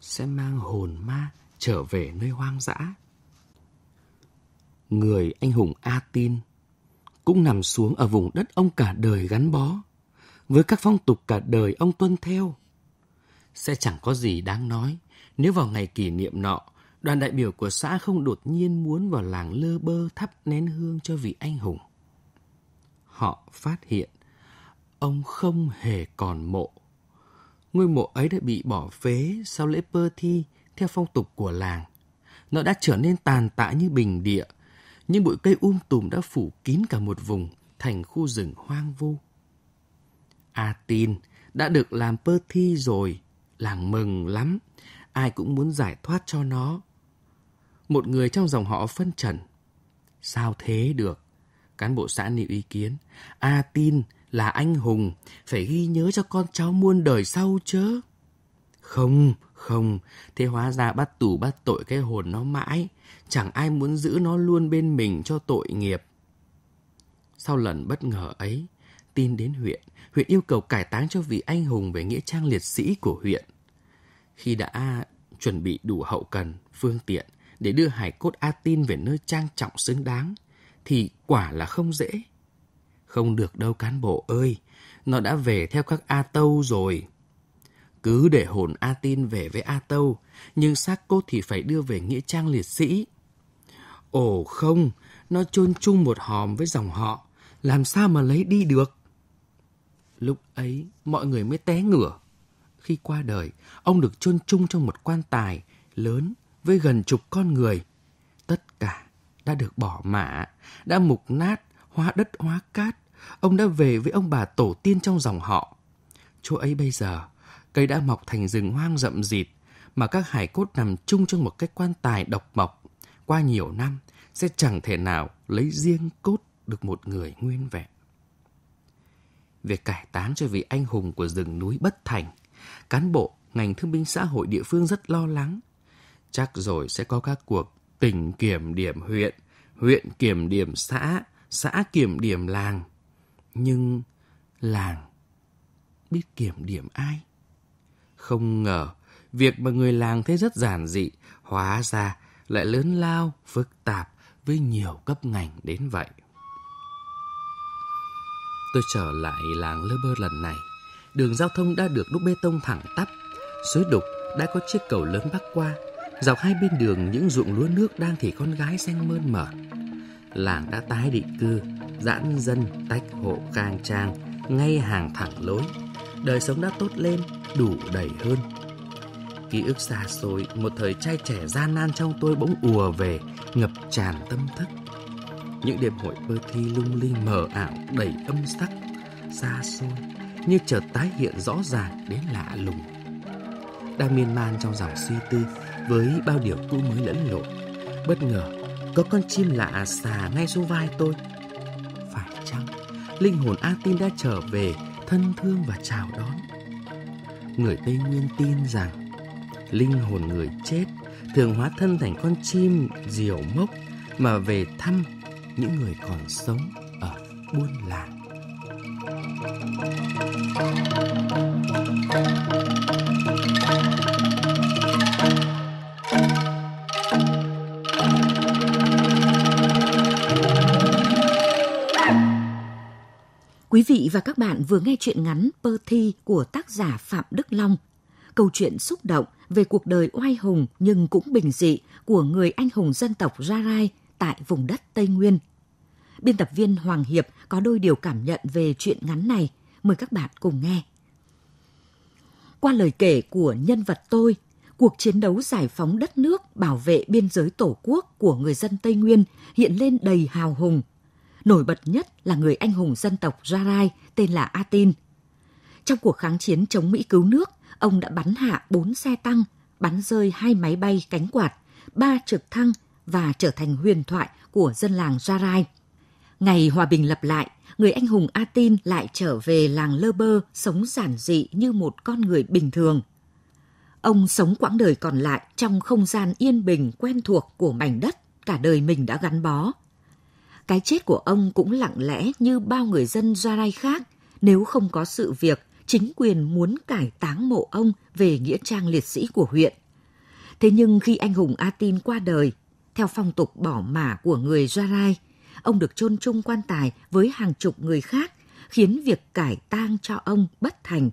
sẽ mang hồn ma trở về nơi hoang dã. Người anh hùng A tin cũng nằm xuống ở vùng đất ông cả đời gắn bó, với các phong tục cả đời ông tuân theo. Sẽ chẳng có gì đáng nói nếu vào ngày kỷ niệm nọ, Đoàn đại biểu của xã không đột nhiên muốn vào làng lơ bơ thắp nén hương cho vị anh hùng. Họ phát hiện ông không hề còn mộ. Ngôi mộ ấy đã bị bỏ phế sau lễ pơ thi theo phong tục của làng. Nó đã trở nên tàn tạ như bình địa. Những bụi cây um tùm đã phủ kín cả một vùng thành khu rừng hoang vu. A tin đã được làm pơ thi rồi, làng mừng lắm. Ai cũng muốn giải thoát cho nó một người trong dòng họ phân trần. Sao thế được? Cán bộ xã nêu ý kiến. A tin là anh hùng, phải ghi nhớ cho con cháu muôn đời sau chớ. Không, không, thế hóa ra bắt tù bắt tội cái hồn nó mãi, chẳng ai muốn giữ nó luôn bên mình cho tội nghiệp. Sau lần bất ngờ ấy, tin đến huyện, huyện yêu cầu cải táng cho vị anh hùng về nghĩa trang liệt sĩ của huyện. Khi đã chuẩn bị đủ hậu cần, phương tiện, để đưa hải cốt A tin về nơi trang trọng xứng đáng thì quả là không dễ. Không được đâu cán bộ ơi, nó đã về theo các A Tâu rồi. Cứ để hồn A Tin về với A Tâu, nhưng xác cốt thì phải đưa về nghĩa trang liệt sĩ. Ồ không, nó chôn chung một hòm với dòng họ, làm sao mà lấy đi được? Lúc ấy, mọi người mới té ngửa. Khi qua đời, ông được chôn chung trong một quan tài lớn với gần chục con người. Tất cả đã được bỏ mạ, đã mục nát, hóa đất hóa cát. Ông đã về với ông bà tổ tiên trong dòng họ. Chỗ ấy bây giờ, cây đã mọc thành rừng hoang rậm rịt, mà các hải cốt nằm chung trong một cái quan tài độc mộc. Qua nhiều năm, sẽ chẳng thể nào lấy riêng cốt được một người nguyên vẹn. Việc cải táng cho vị anh hùng của rừng núi bất thành, cán bộ, ngành thương binh xã hội địa phương rất lo lắng – chắc rồi sẽ có các cuộc tỉnh kiểm điểm huyện, huyện kiểm điểm xã, xã kiểm điểm làng. Nhưng làng biết kiểm điểm ai? Không ngờ, việc mà người làng thấy rất giản dị, hóa ra lại lớn lao, phức tạp với nhiều cấp ngành đến vậy. Tôi trở lại làng Lơ Bơ lần này. Đường giao thông đã được đúc bê tông thẳng tắp. Suối đục đã có chiếc cầu lớn bắc qua Dọc hai bên đường những ruộng lúa nước đang thì con gái xanh mơn mởn. Làng đã tái định cư, giãn dân, tách hộ khang trang, ngay hàng thẳng lối. Đời sống đã tốt lên, đủ đầy hơn. Ký ức xa xôi, một thời trai trẻ gian nan trong tôi bỗng ùa về, ngập tràn tâm thức. Những đêm hội bơ thi lung linh mờ ảo đầy âm sắc, xa xôi, như chợt tái hiện rõ ràng đến lạ lùng. Đang miên man trong dòng suy tư, với bao điều tôi mới lẫn lộn, bất ngờ có con chim lạ xà ngay xuống vai tôi. Phải chăng linh hồn A Tin đã trở về thân thương và chào đón? Người Tây Nguyên tin rằng linh hồn người chết thường hóa thân thành con chim diều mốc mà về thăm những người còn sống ở buôn làng. Thank you. Quý vị và các bạn vừa nghe chuyện ngắn Pơ Thi của tác giả Phạm Đức Long. Câu chuyện xúc động về cuộc đời oai hùng nhưng cũng bình dị của người anh hùng dân tộc Ra Rai tại vùng đất Tây Nguyên. Biên tập viên Hoàng Hiệp có đôi điều cảm nhận về chuyện ngắn này. Mời các bạn cùng nghe. Qua lời kể của nhân vật tôi, cuộc chiến đấu giải phóng đất nước, bảo vệ biên giới tổ quốc của người dân Tây Nguyên hiện lên đầy hào hùng – nổi bật nhất là người anh hùng dân tộc Jarai tên là A-tin. Trong cuộc kháng chiến chống Mỹ cứu nước, ông đã bắn hạ 4 xe tăng, bắn rơi hai máy bay cánh quạt, ba trực thăng và trở thành huyền thoại của dân làng Jarai. Ngày hòa bình lập lại, người anh hùng A-tin lại trở về làng Lơ Bơ sống giản dị như một con người bình thường. Ông sống quãng đời còn lại trong không gian yên bình quen thuộc của mảnh đất cả đời mình đã gắn bó – cái chết của ông cũng lặng lẽ như bao người dân Gia Rai khác nếu không có sự việc chính quyền muốn cải táng mộ ông về nghĩa trang liệt sĩ của huyện. Thế nhưng khi anh hùng A Tin qua đời, theo phong tục bỏ mả của người Gia Rai, ông được chôn chung quan tài với hàng chục người khác, khiến việc cải tang cho ông bất thành.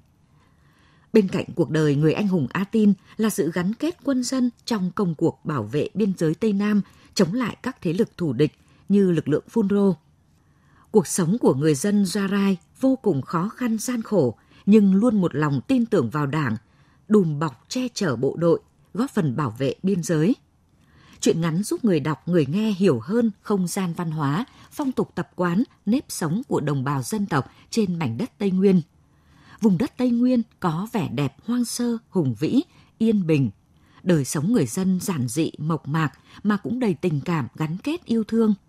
Bên cạnh cuộc đời người anh hùng A Tin là sự gắn kết quân dân trong công cuộc bảo vệ biên giới Tây Nam chống lại các thế lực thù địch như lực lượng phun rô Cuộc sống của người dân gia Jarai vô cùng khó khăn gian khổ, nhưng luôn một lòng tin tưởng vào đảng, đùm bọc che chở bộ đội, góp phần bảo vệ biên giới. Chuyện ngắn giúp người đọc, người nghe hiểu hơn không gian văn hóa, phong tục tập quán, nếp sống của đồng bào dân tộc trên mảnh đất Tây Nguyên. Vùng đất Tây Nguyên có vẻ đẹp hoang sơ, hùng vĩ, yên bình. Đời sống người dân giản dị, mộc mạc mà cũng đầy tình cảm gắn kết yêu thương –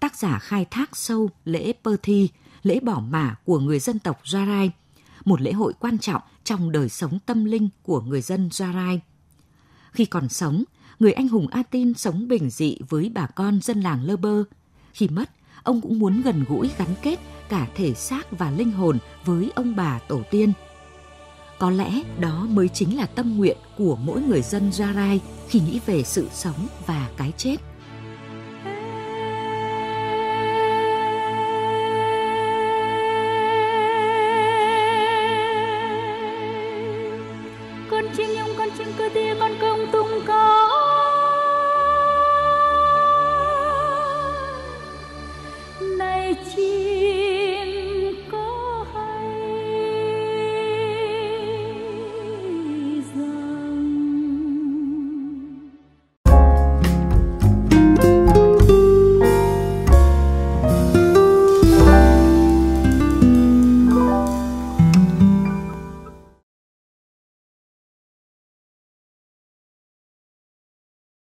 tác giả khai thác sâu lễ Pơ Thi, lễ bỏ mả của người dân tộc Jarai, một lễ hội quan trọng trong đời sống tâm linh của người dân Jarai. Khi còn sống, người anh hùng A Tin sống bình dị với bà con dân làng Lơ Bơ. Khi mất, ông cũng muốn gần gũi gắn kết cả thể xác và linh hồn với ông bà tổ tiên. Có lẽ đó mới chính là tâm nguyện của mỗi người dân Jarai khi nghĩ về sự sống và cái chết.